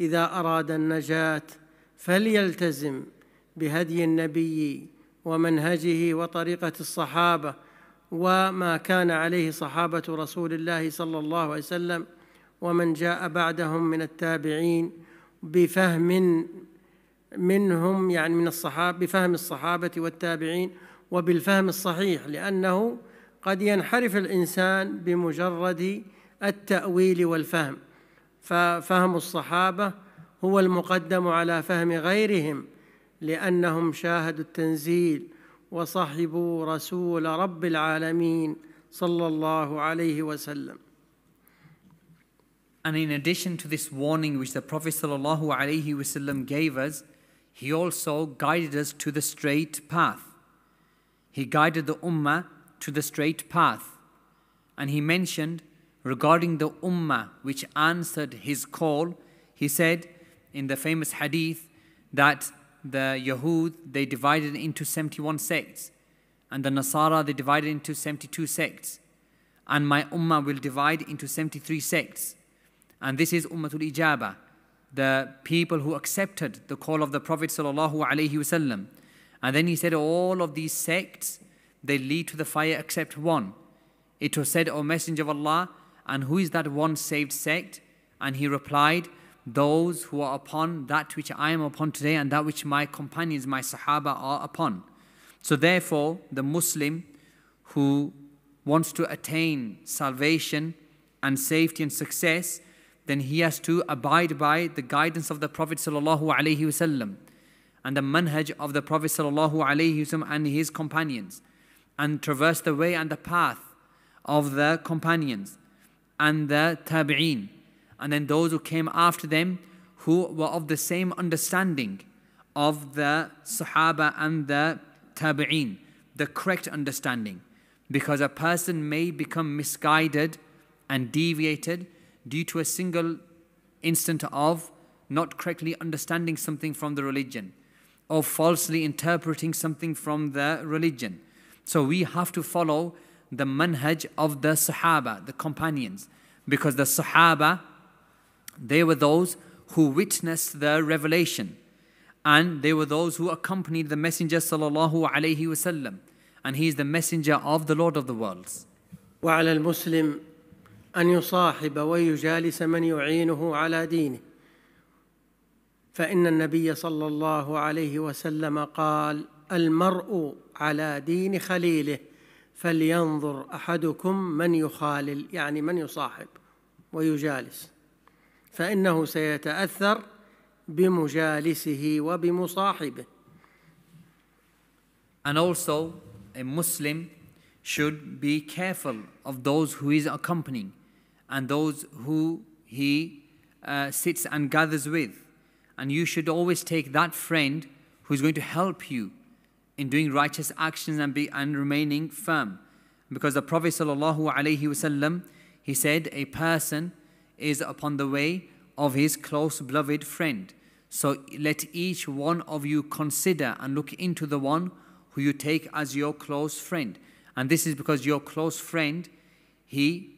اذا اراد النجاه فليلتزم بهدي النبي ومنهجه وطريقه الصحابه وما كان عليه صحابه رسول الله صلى الله عليه وسلم ومن جاء بعدهم من التابعين بفهم منهم يعني من الصحابه بفهم الصحابه والتابعين وبالفهم الصحيح لانه قد ينحرف الانسان بمجرد التاويل والفهم ففهم الصحابه هو المقدم على فهم غيرهم لانهم شاهدوا التنزيل وصحبوا رسول رب العالمين صلى الله عليه وسلم And in addition to this warning which the Prophet ﷺ gave us, he also guided us to the straight path. He guided the Ummah to the straight path. And he mentioned regarding the Ummah which answered his call, he said, in the famous hadith that the Yahud, they divided into 71 sects. And the Nasara, they divided into 72 sects. And my ummah will divide into 73 sects. And this is Ummatul Ijaba, the people who accepted the call of the Prophet sallallahu And then he said, all of these sects, they lead to the fire except one. It was said, O Messenger of Allah, and who is that one saved sect? And he replied, those who are upon that which I am upon today and that which my companions, my Sahaba, are upon. So, therefore, the Muslim who wants to attain salvation and safety and success, then he has to abide by the guidance of the Prophet ﷺ and the manhaj of the Prophet ﷺ and his companions and traverse the way and the path of the companions and the tabi'een and then those who came after them who were of the same understanding of the Sahaba and the Tabi'een, the correct understanding. Because a person may become misguided and deviated due to a single instant of not correctly understanding something from the religion or falsely interpreting something from the religion. So we have to follow the manhaj of the Sahaba, the companions, because the Sahaba They were those who witnessed the revelation and they were those who accompanied the messenger sallallahu alaihi wasallam and he is the messenger of the lord of the worlds وعلى المسلم ان يصاحب ويجالس من يعينه على دينه فان النبي صلى الله عليه وسلم قال المرء على دين خليله فلينظر احدكم من يخالل يعني من يصاحب ويجالس فإنه سيتأثر بمجالسه وبمصاحبه. And also a Muslim should be careful of those who is accompanying and those who he uh, sits and gathers with. And you should always take that friend who's going to help you in doing righteous actions and, be, and remaining firm. Because the Prophet ﷺ, he said, a person is upon the way of his close beloved friend. So let each one of you consider and look into the one who you take as your close friend. And this is because your close friend, he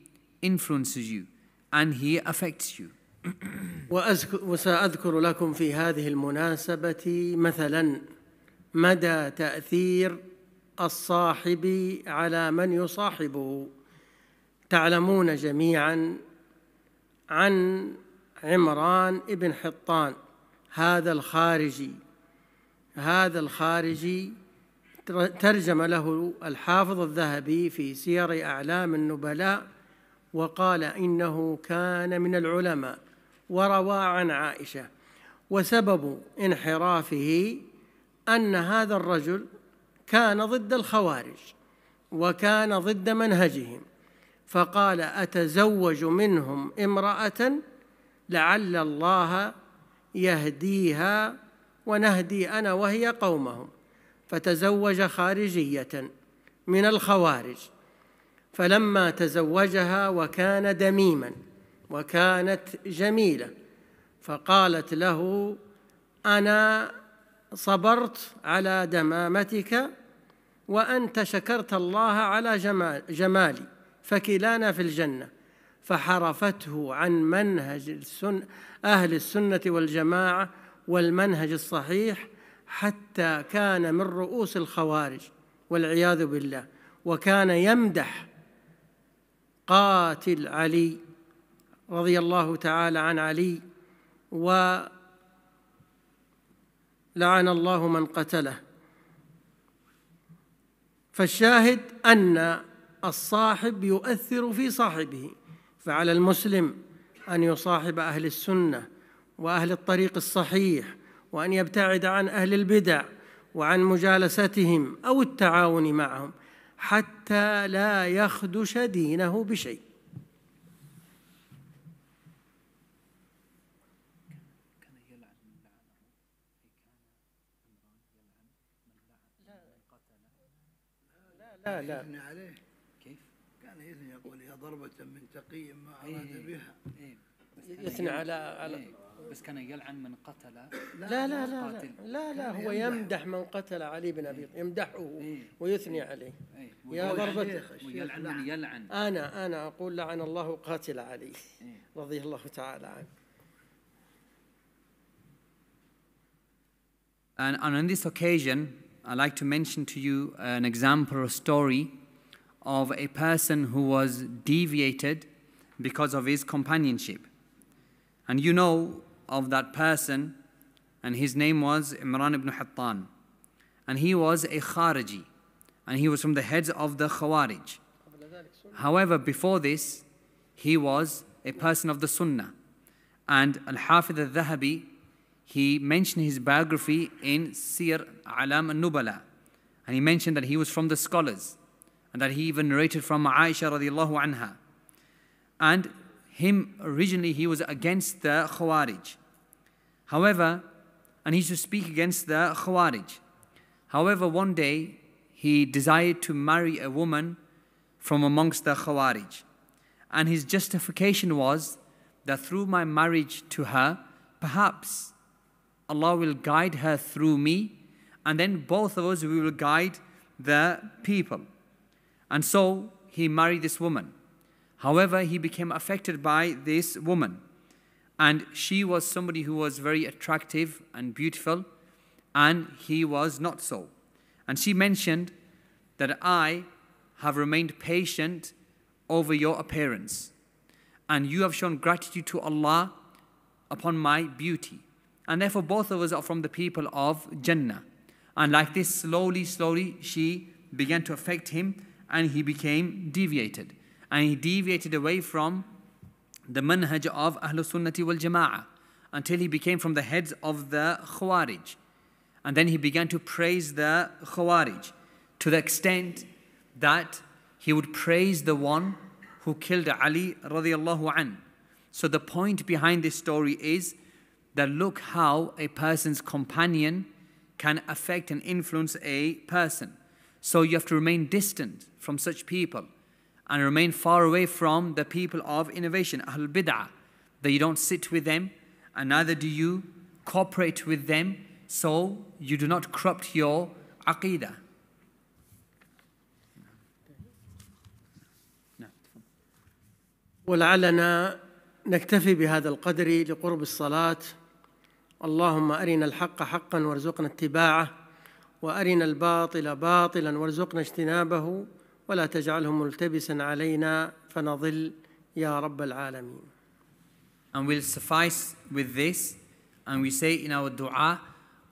influences you and he affects you. وسأذكر لكم في هذه المناسبة مثلا مدى تأثير الصاحب على من يصاحبه تعلمون جميعا عن عمران بن حطان هذا الخارجي هذا الخارجي ترجم له الحافظ الذهبي في سير أعلام النبلاء وقال إنه كان من العلماء وروى عن عائشة وسبب انحرافه أن هذا الرجل كان ضد الخوارج وكان ضد منهجهم فقال أتزوج منهم امرأة لعل الله يهديها ونهدي أنا وهي قومهم فتزوج خارجية من الخوارج فلما تزوجها وكان دميما وكانت جميله فقالت له انا صبرت على دمامتك وانت شكرت الله على جمالي فكلانا في الجنة فحرفته عن منهج السن أهل السنة والجماعة والمنهج الصحيح حتى كان من رؤوس الخوارج والعياذ بالله وكان يمدح قاتل علي رضي الله تعالى عن علي ولعن الله من قتله فالشاهد أن الصاحب يؤثر في صاحبه فعلى المسلم أن يصاحب أهل السنة وأهل الطريق الصحيح وأن يبتعد عن أهل البدع وعن مجالستهم أو التعاون معهم حتى لا يخدش دينه بشيء لا لا إيه. بها إيه. يثنى على على إيه. بس كان يلعن من قتل لا لا لا لا, لا, لا هو يمدح من قتل علي بن ابي طالب يمدحه ويثني عليه يا ضربة ويلعن من يلعن انا انا اقول لعن الله قاتل علي رضي الله تعالى عنه And on this occasion, I'd like to mention to you an example or story of a person who was deviated because of his companionship. And you know of that person, and his name was Imran ibn Hattan. And he was a Khariji, and he was from the heads of the Khawarij. However, before this, he was a person of the Sunnah. And Al Hafid al Dhahabi, he mentioned his biography in Sir Alam al Nubala. And he mentioned that he was from the scholars, and that he even narrated from Aisha radiallahu anha and him originally he was against the Khawarij. However, and he used to speak against the Khawarij. However, one day he desired to marry a woman from amongst the Khawarij. And his justification was that through my marriage to her, perhaps Allah will guide her through me, and then both of us we will guide the people. And so he married this woman. However, he became affected by this woman. And she was somebody who was very attractive and beautiful, and he was not so. And she mentioned that I have remained patient over your appearance, and you have shown gratitude to Allah upon my beauty. And therefore, both of us are from the people of Jannah. And like this, slowly, slowly, she began to affect him, and he became deviated and he deviated away from the manhaj of Ahlul Sunnati wal Jama'ah until he became from the heads of the Khawarij. And then he began to praise the Khawarij to the extent that he would praise the one who killed Ali radiallahu an. So the point behind this story is that look how a person's companion can affect and influence a person. So you have to remain distant from such people and remain far away from the people of innovation, Ahl Bid'ah, that you don't sit with them and neither do you cooperate with them, so you do not corrupt your aqidah. ولعلنا نكتفي بهذا القدر لقرب الصلاة اللهم أرنا الحق حقا وارزقنا اتباعه وأرنا الباطل باطلا وارزقنا اجتنابه ولا ملتبسا علينا فنضل يا رب العالمين. And we'll suffice with this and we say in our dua,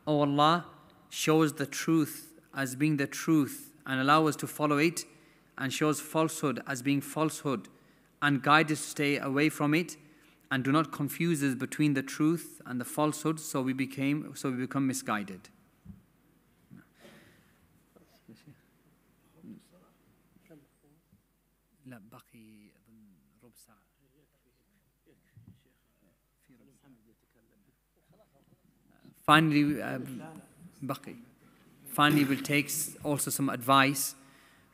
O oh Allah, show us the truth as being the truth and allow us to follow it and show us falsehood as being falsehood and guide us to stay away from it and do not confuse us between the truth and the falsehood so we became so we become misguided. لا باقي اظن ربع ساعه في ربع ساعه finally uh, finally we'll take also some advice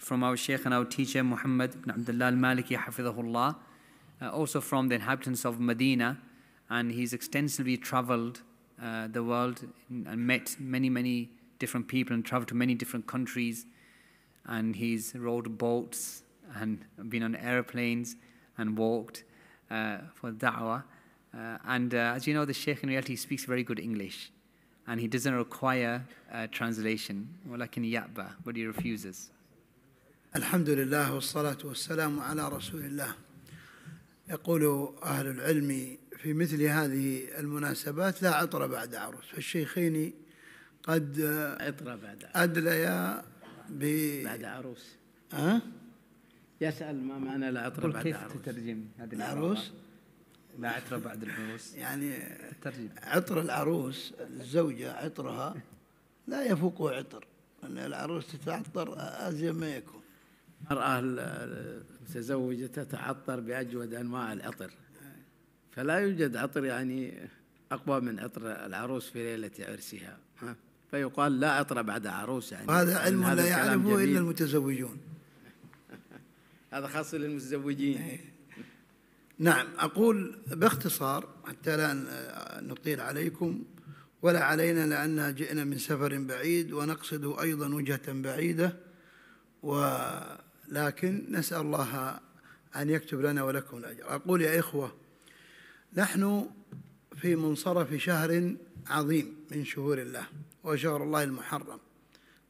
from our sheikh and our teacher Muhammad ibn Abdullah al-Maliki hafidhahullah uh, also from the inhabitants of Medina and he's extensively traveled uh, the world and met many many different people and traveled to many different countries and he's rowed boats and been on airplanes and walked uh, for da'wah. Uh, and uh, as you know, the Sheikh in reality speaks very good English and he doesn't require translation, like in ya'ba, but he refuses. Alhamdulillah, والصلاة والسلام على رسول الله. يقول أهل العلم في مثل هذه المناسبات لا عطر بعد عرس فالشيخين قد عطر بعد عرس أدليا ب... بعد عروس ها؟ أه؟ يسأل ما معنى لا عطر بعد العروس كيف تترجم هذه العروس لا عطر بعد العروس يعني الترجم. عطر العروس الزوجة عطرها لا يفوق عطر أن العروس تتعطر أزيد ما يكون المرأة المتزوجة تتعطر بأجود أنواع العطر فلا يوجد عطر يعني أقوى من عطر العروس في ليلة عرسها فيقال لا عطر بعد عروس يعني, يعني هذا علم لا يعرفه إلا المتزوجون هذا خاص للمتزوجين إيه. نعم أقول باختصار حتى لا نطيل عليكم ولا علينا لأننا جئنا من سفر بعيد ونقصد أيضا وجهة بعيدة ولكن نسأل الله أن يكتب لنا ولكم الأجر أقول يا إخوة نحن في منصرف شهر عظيم من شهور الله وشهر الله المحرم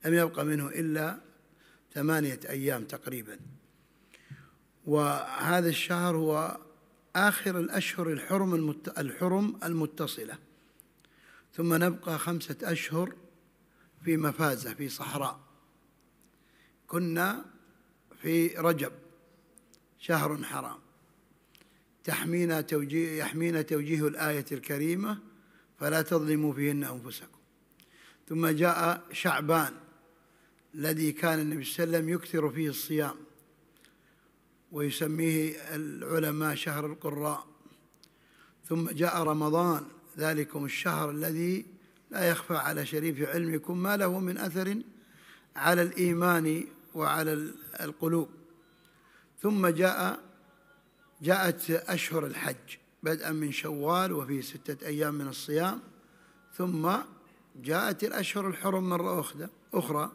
لم يبق منه إلا ثمانية أيام تقريباً وهذا الشهر هو آخر الأشهر الحرم الحرم المتصلة ثم نبقى خمسة أشهر في مفازة في صحراء كنا في رجب شهر حرام تحمينا توجيه يحمينا توجيه الآية الكريمة فلا تظلموا فيهن أنفسكم ثم جاء شعبان الذي كان النبي صلى الله عليه وسلم يكثر فيه الصيام ويسميه العلماء شهر القراء ثم جاء رمضان ذلكم الشهر الذي لا يخفى على شريف علمكم ما له من أثر على الإيمان وعلى القلوب ثم جاء جاءت أشهر الحج بدءا من شوال وفي ستة أيام من الصيام ثم جاءت الأشهر الحرم مرة أخرى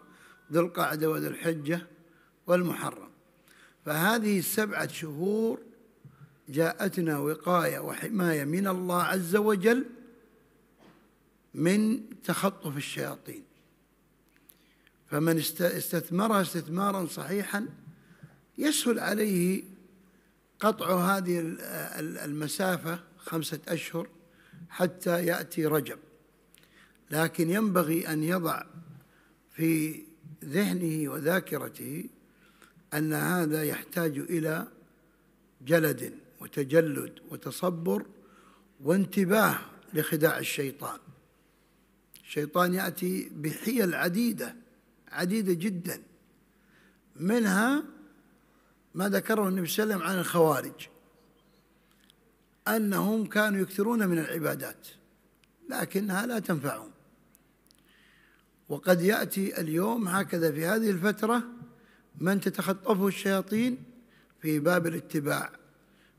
ذو القعدة وذو الحجة والمحرم فهذه السبعة شهور جاءتنا وقاية وحماية من الله عز وجل من تخطف الشياطين فمن استثمرها استثمارا صحيحا يسهل عليه قطع هذه المسافة خمسة أشهر حتى يأتي رجب لكن ينبغي أن يضع في ذهنه وذاكرته أن هذا يحتاج إلى جلد وتجلد وتصبر وانتباه لخداع الشيطان الشيطان يأتي بحيل عديدة عديدة جدا منها ما ذكره النبي صلى الله عليه وسلم عن الخوارج أنهم كانوا يكثرون من العبادات لكنها لا تنفعهم وقد يأتي اليوم هكذا في هذه الفترة من تتخطفه الشياطين في باب الاتباع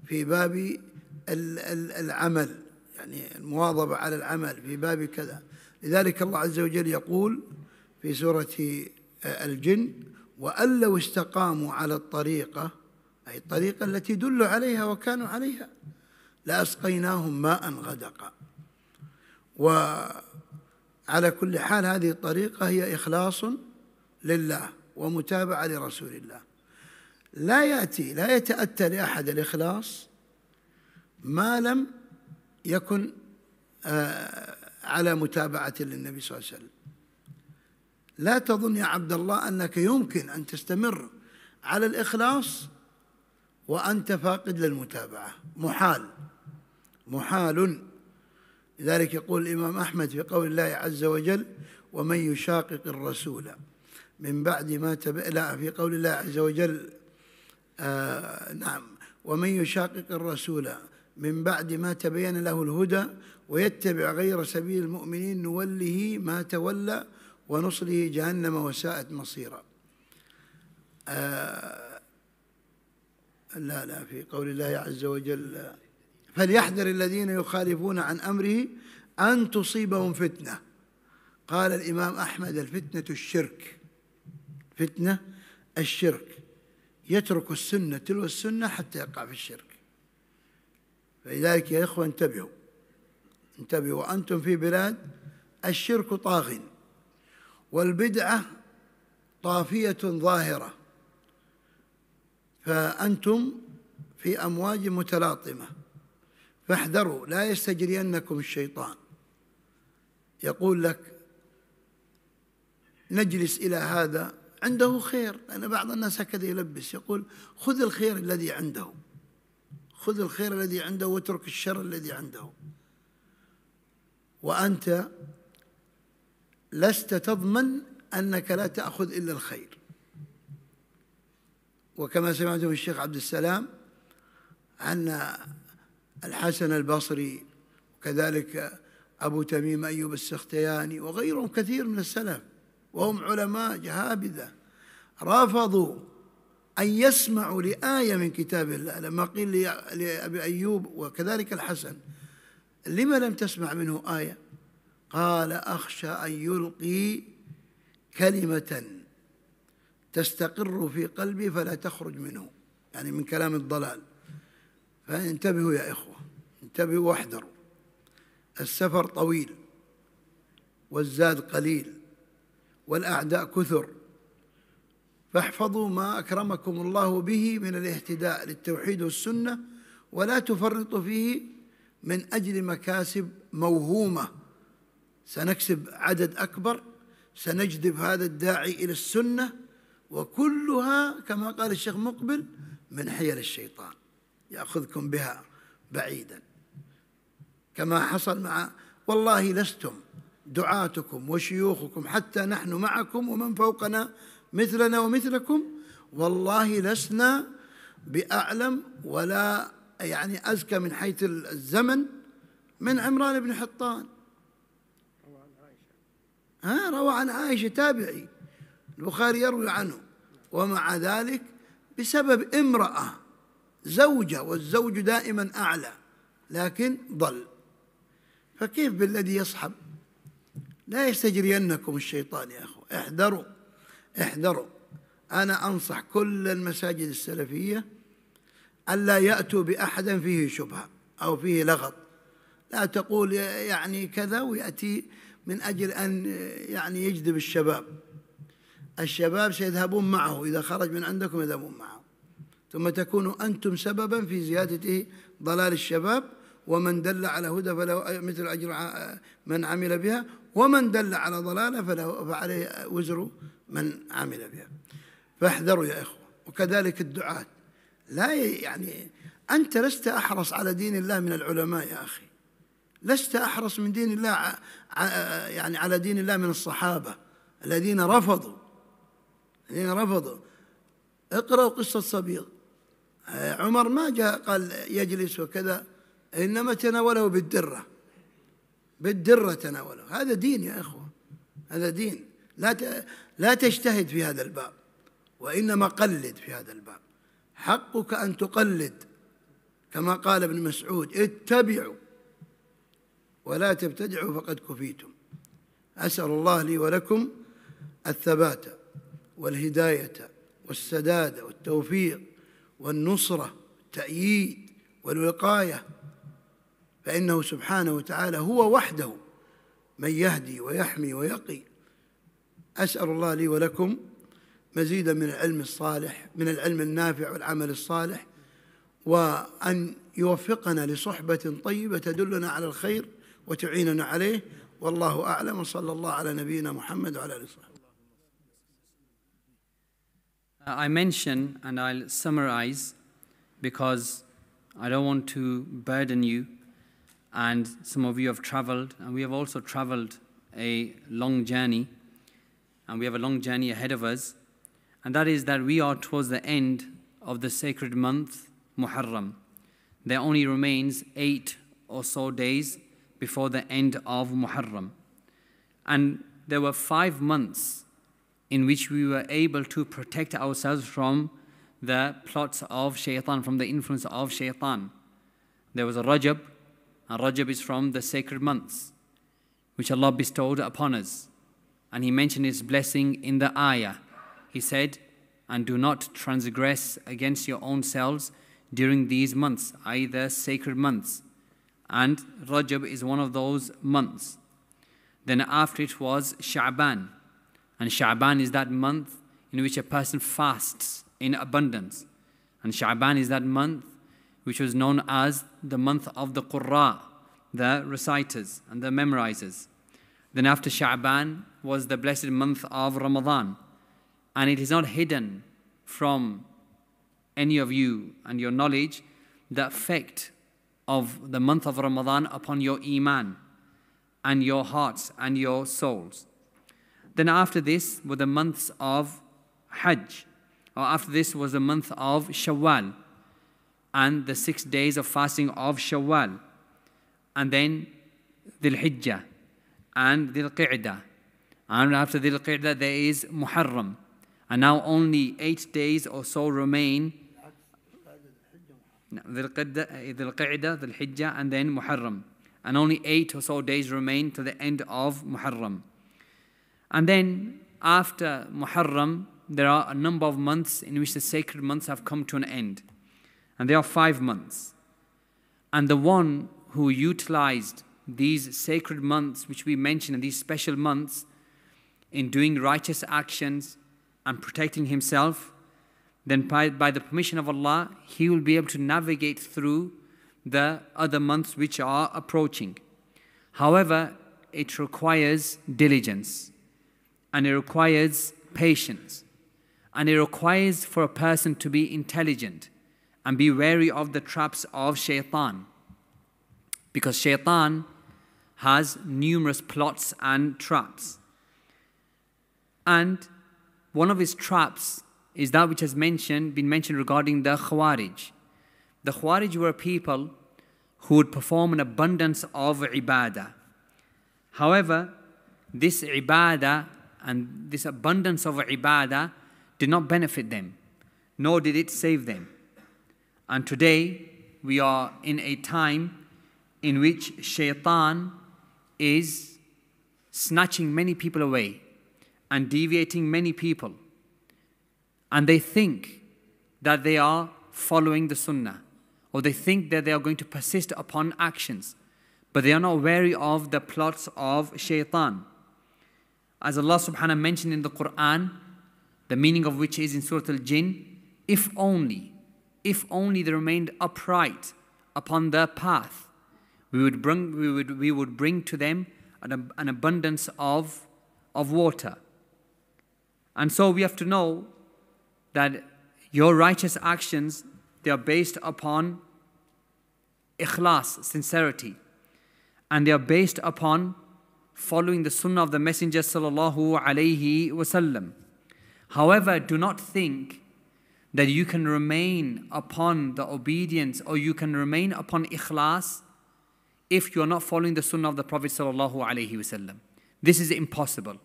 في باب العمل يعني المواظبة على العمل في باب كذا لذلك الله عز وجل يقول في سورة آه، الجن وأن لو استقاموا على الطريقة أي الطريقة التي دلوا عليها وكانوا عليها لأسقيناهم ماء غدقا وعلى كل حال هذه الطريقة هي إخلاص لله ومتابعة لرسول الله لا يأتي لا يتأتى لأحد الإخلاص ما لم يكن آه، على متابعة للنبي صلى الله عليه وسلم لا تظن يا عبد الله أنك يمكن أن تستمر على الإخلاص وأنت فاقد للمتابعة محال محال لذلك يقول الإمام أحمد في قول الله عز وجل ومن يشاقق الرسول من بعد ما تب... لا في قول الله عز وجل آه نعم ومن يشاقق الرسول من بعد ما تبين له الهدى ويتبع غير سبيل المؤمنين نوله ما تولى ونصله جهنم وساءت مصيرا آه لا لا في قول الله عز وجل فليحذر الذين يخالفون عن أمره أن تصيبهم فتنة قال الإمام أحمد الفتنة الشرك فتنة الشرك يترك السنة تلو السنة حتى يقع في الشرك فلذلك يا إخوة انتبهوا انتبهوا وأنتم في بلاد الشرك طاغ والبدعة طافية ظاهرة فأنتم في أمواج متلاطمة فاحذروا لا يستجرينكم الشيطان يقول لك نجلس إلى هذا عنده خير لأن بعض الناس هكذا يلبس يقول خذ الخير الذي عنده خذ الخير الذي عنده واترك الشر الذي عنده وأنت لست تضمن أنك لا تأخذ إلا الخير وكما سمعتم الشيخ عبد السلام أن الحسن البصري وكذلك أبو تميم أيوب السختياني وغيرهم كثير من السلف وهم علماء جهابذة رفضوا أن يسمعوا لآية من كتاب الله لما قيل لأبي أيوب وكذلك الحسن لما لم تسمع منه آية قال أخشى أن يلقي كلمة تستقر في قلبي فلا تخرج منه يعني من كلام الضلال فانتبهوا يا إخوة انتبهوا واحذروا السفر طويل والزاد قليل والأعداء كثر فاحفظوا ما أكرمكم الله به من الاهتداء للتوحيد والسنة ولا تفرطوا فيه من أجل مكاسب موهومة سنكسب عدد أكبر سنجذب هذا الداعي إلى السنة وكلها كما قال الشيخ مقبل من حيل الشيطان يأخذكم بها بعيدا كما حصل مع والله لستم دعاتكم وشيوخكم حتى نحن معكم ومن فوقنا مثلنا ومثلكم والله لسنا بأعلم ولا يعني أزكى من حيث الزمن من عمران بن حطان ها روى عن عائشة تابعي البخاري يروي عنه ومع ذلك بسبب امرأة زوجة والزوج دائما أعلى لكن ضل فكيف بالذي يصحب لا يستجرينكم الشيطان يا أخو احذروا احذروا أنا أنصح كل المساجد السلفية ألا يأتوا بأحد فيه شبهة أو فيه لغط لا تقول يعني كذا ويأتي من أجل أن يعني يجذب الشباب الشباب سيذهبون معه إذا خرج من عندكم يذهبون معه ثم تكونوا أنتم سببا في زيادة ضلال الشباب ومن دل على هدى فله مثل أجر من عمل بها ومن دل على ضلاله فله فعليه وزر من عمل بها فاحذروا يا إخوة وكذلك الدعاة لا يعني أنت لست أحرص على دين الله من العلماء يا أخي لست أحرص من دين الله يعني على دين الله من الصحابة الذين رفضوا الذين رفضوا اقرأوا قصة صبيغ آه، عمر ما جاء قال يجلس وكذا إنما تناوله بالدرة بالدرة تناوله هذا دين يا إخوة هذا دين لا لا تجتهد في هذا الباب وإنما قلد في هذا الباب حقك أن تقلد كما قال ابن مسعود اتبعوا ولا تبتدعوا فقد كفيتم أسأل الله لي ولكم الثبات والهداية والسداد والتوفيق والنصرة والتأييد والوقاية فإنه سبحانه وتعالى هو وحده من يهدي ويحمي ويقي أسأل الله لي ولكم مزيدا من العلم الصالح من العلم النافع والعمل الصالح وأن يوفقنا لصحبة طيبة تدلنا على الخير وتعيننا عليه والله أعلم وصلى الله على نبينا محمد وعلى آله وصحبه I mention and I'll summarize because I don't want to burden you and some of you have traveled, and we have also traveled a long journey, and we have a long journey ahead of us, and that is that we are towards the end of the sacred month, Muharram. There only remains eight or so days before the end of Muharram. And there were five months in which we were able to protect ourselves from the plots of shaitan, from the influence of shaitan. There was a Rajab, and Rajab is from the sacred months which Allah bestowed upon us. And He mentioned His blessing in the ayah. He said, And do not transgress against your own selves during these months, either sacred months. And Rajab is one of those months. Then after it was Sha'ban. And Sha'ban is that month in which a person fasts in abundance. And Sha'ban is that month which was known as the month of the Qurra, the reciters and the memorizers. Then after Sha'ban was the blessed month of Ramadan. And it is not hidden from any of you and your knowledge the effect of the month of Ramadan upon your iman and your hearts and your souls. Then after this were the months of Hajj, or after this was the month of Shawwal, and the six days of fasting of Shawwal, and then Dhul Hijjah and Dhul Qi'dah. And after Dhul Qi'dah, there is Muharram. And now only eight days or so remain Dhul Qi'dah, eh, Dhul Hijjah, and then Muharram. And only eight or so days remain to the end of Muharram. And then after Muharram, there are a number of months in which the sacred months have come to an end and they are five months. And the one who utilized these sacred months, which we mentioned, and these special months, in doing righteous actions and protecting himself, then by, by the permission of Allah, he will be able to navigate through the other months which are approaching. However, it requires diligence and it requires patience and it requires for a person to be intelligent and be wary of the traps of shaitan. Because shaitan has numerous plots and traps. And one of his traps is that which has mentioned, been mentioned regarding the Khawarij. The Khawarij were people who would perform an abundance of ibadah. However, this ibadah and this abundance of ibadah did not benefit them, nor did it save them. And today, we are in a time in which shaitan is snatching many people away and deviating many people. And they think that they are following the sunnah, or they think that they are going to persist upon actions, but they are not wary of the plots of shaitan. As Allah subhanahu mentioned in the Quran, the meaning of which is in Surah Al Jinn, if only if only they remained upright upon their path, we would bring, we would, we would bring to them an, an abundance of, of water. And so we have to know that your righteous actions, they are based upon ikhlas, sincerity. And they are based upon following the sunnah of the Messenger However, do not think that you can remain upon the obedience or you can remain upon ikhlas if you are not following the sunnah of the Prophet. This is impossible.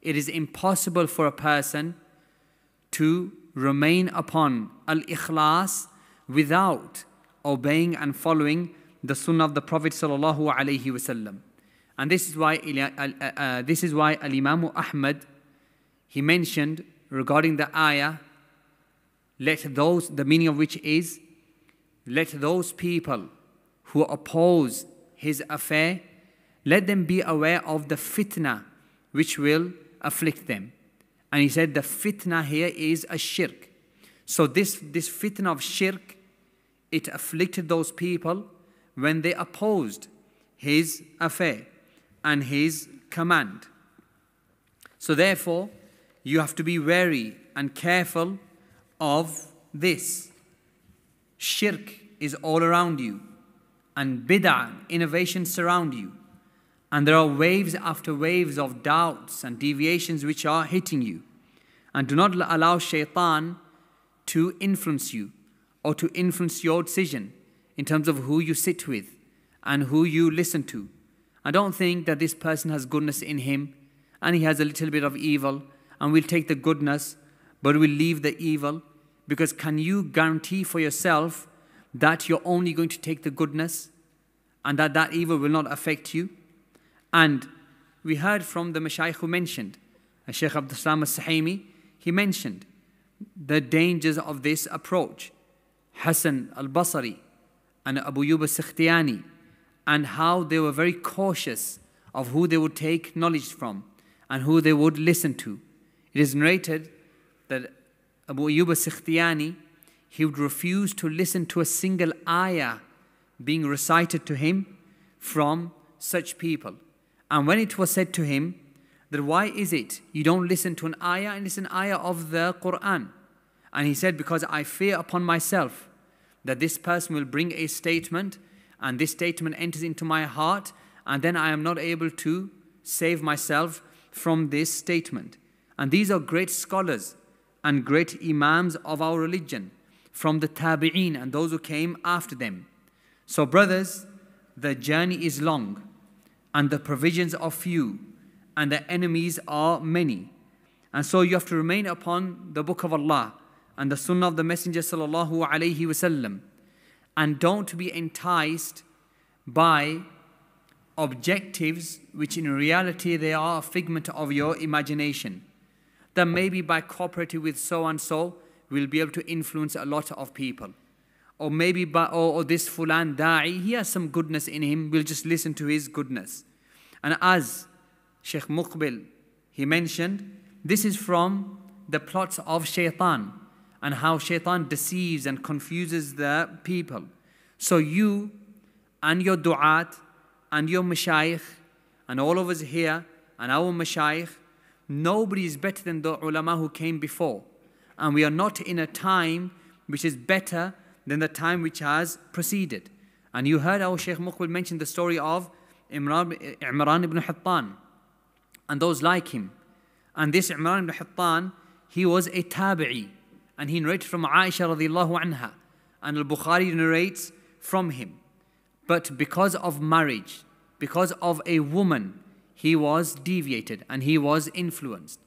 It is impossible for a person to remain upon al ikhlas without obeying and following the sunnah of the Prophet. And this is why uh, uh, this is why Al Imam Ahmad he mentioned regarding the ayah let those, the meaning of which is, let those people who oppose his affair, let them be aware of the fitna which will afflict them. And he said the fitna here is a shirk. So this, this fitna of shirk, it afflicted those people when they opposed his affair and his command. So therefore, you have to be wary and careful of this. Shirk is all around you, and bid'ah, innovations surround you. And there are waves after waves of doubts and deviations which are hitting you. And do not allow shaitan to influence you or to influence your decision in terms of who you sit with and who you listen to. I don't think that this person has goodness in him and he has a little bit of evil, and we'll take the goodness, but we'll leave the evil because can you guarantee for yourself that you're only going to take the goodness and that that evil will not affect you? And we heard from the Mashaykh who mentioned, uh, Shaykh Abdul Salam al Sahimi, he mentioned the dangers of this approach. Hassan al Basari and Abu Yuba al and how they were very cautious of who they would take knowledge from and who they would listen to. It is narrated that Abu Ayyub al he would refuse to listen to a single ayah being recited to him from such people. And when it was said to him that why is it you don't listen to an ayah and it's an ayah of the Quran? And he said, Because I fear upon myself that this person will bring a statement and this statement enters into my heart and then I am not able to save myself from this statement. And these are great scholars and great Imams of our religion, from the Tabi'een and those who came after them. So, brothers, the journey is long, and the provisions are few, and the enemies are many. And so you have to remain upon the Book of Allah and the Sunnah of the Messenger sallallahu alaihi wasallam, and don't be enticed by objectives which in reality they are a figment of your imagination that maybe by cooperating with so and so, we'll be able to influence a lot of people. Or maybe by, or, this Fulan Da'i, he has some goodness in him, we'll just listen to his goodness. And as Sheikh Muqbil, he mentioned, this is from the plots of shaitan and how shaitan deceives and confuses the people. So you and your du'at and your mashayikh and all of us here and our mashayikh nobody is better than the ulama who came before. And we are not in a time which is better than the time which has preceded. And you heard our Sheikh Muqbil mention the story of Imran, ibn Hattan and those like him. And this Imran ibn Hattan, he was a tabi'i and he narrated from Aisha radiallahu anha. And al-Bukhari narrates from him. But because of marriage, because of a woman he was deviated and he was influenced.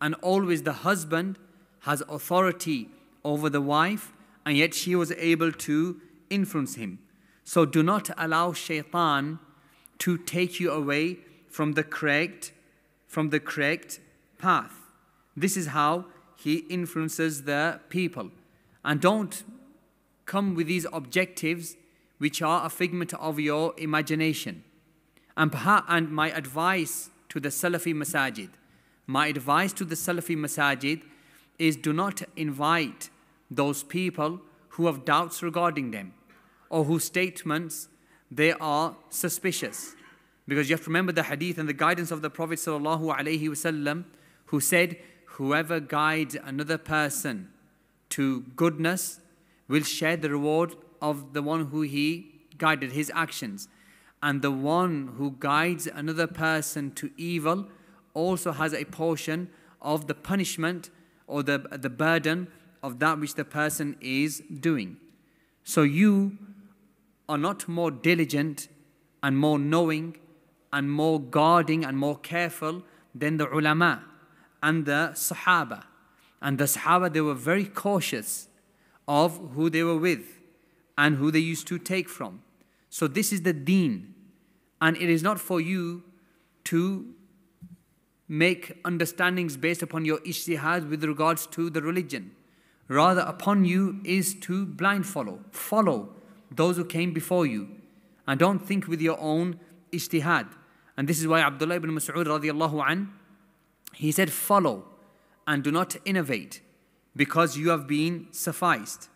And always the husband has authority over the wife, and yet she was able to influence him. So do not allow shaitan to take you away from the correct from the correct path. This is how he influences the people. And don't come with these objectives which are a figment of your imagination. And, perhaps, and my advice to the Salafi masajid, my advice to the Salafi masajid is do not invite those people who have doubts regarding them or whose statements they are suspicious. Because you have to remember the hadith and the guidance of the Prophet wasallam, who said, Whoever guides another person to goodness will share the reward of the one who he guided, his actions. And the one who guides another person to evil also has a portion of the punishment or the, the burden of that which the person is doing. So you are not more diligent and more knowing and more guarding and more careful than the ulama and the sahaba. And the sahaba, they were very cautious of who they were with and who they used to take from. So this is the deen. And it is not for you to make understandings based upon your ishtihad with regards to the religion. Rather, upon you is to blind follow, follow those who came before you, and don't think with your own ishtihad. And this is why Abdullah ibn Mas'ud radiallahu an, he said, follow and do not innovate because you have been sufficed.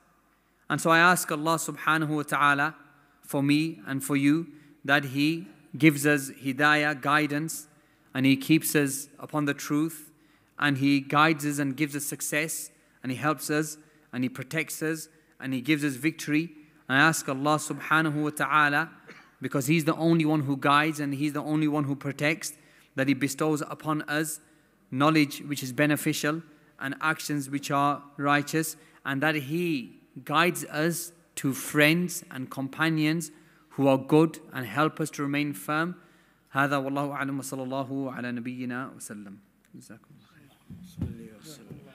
And so I ask Allah subhanahu wa ta'ala for me and for you that He gives us hidayah, guidance, and He keeps us upon the truth, and He guides us and gives us success, and He helps us, and He protects us, and He gives us victory. And I ask Allah subhanahu wa ta'ala, because He's the only one who guides and He's the only one who protects, that He bestows upon us knowledge which is beneficial and actions which are righteous, and that He guides us to friends and companions who are good and help us to remain firm. هذا والله أعلم وصلى الله على نبينا وسلم. جزاكم الله خير.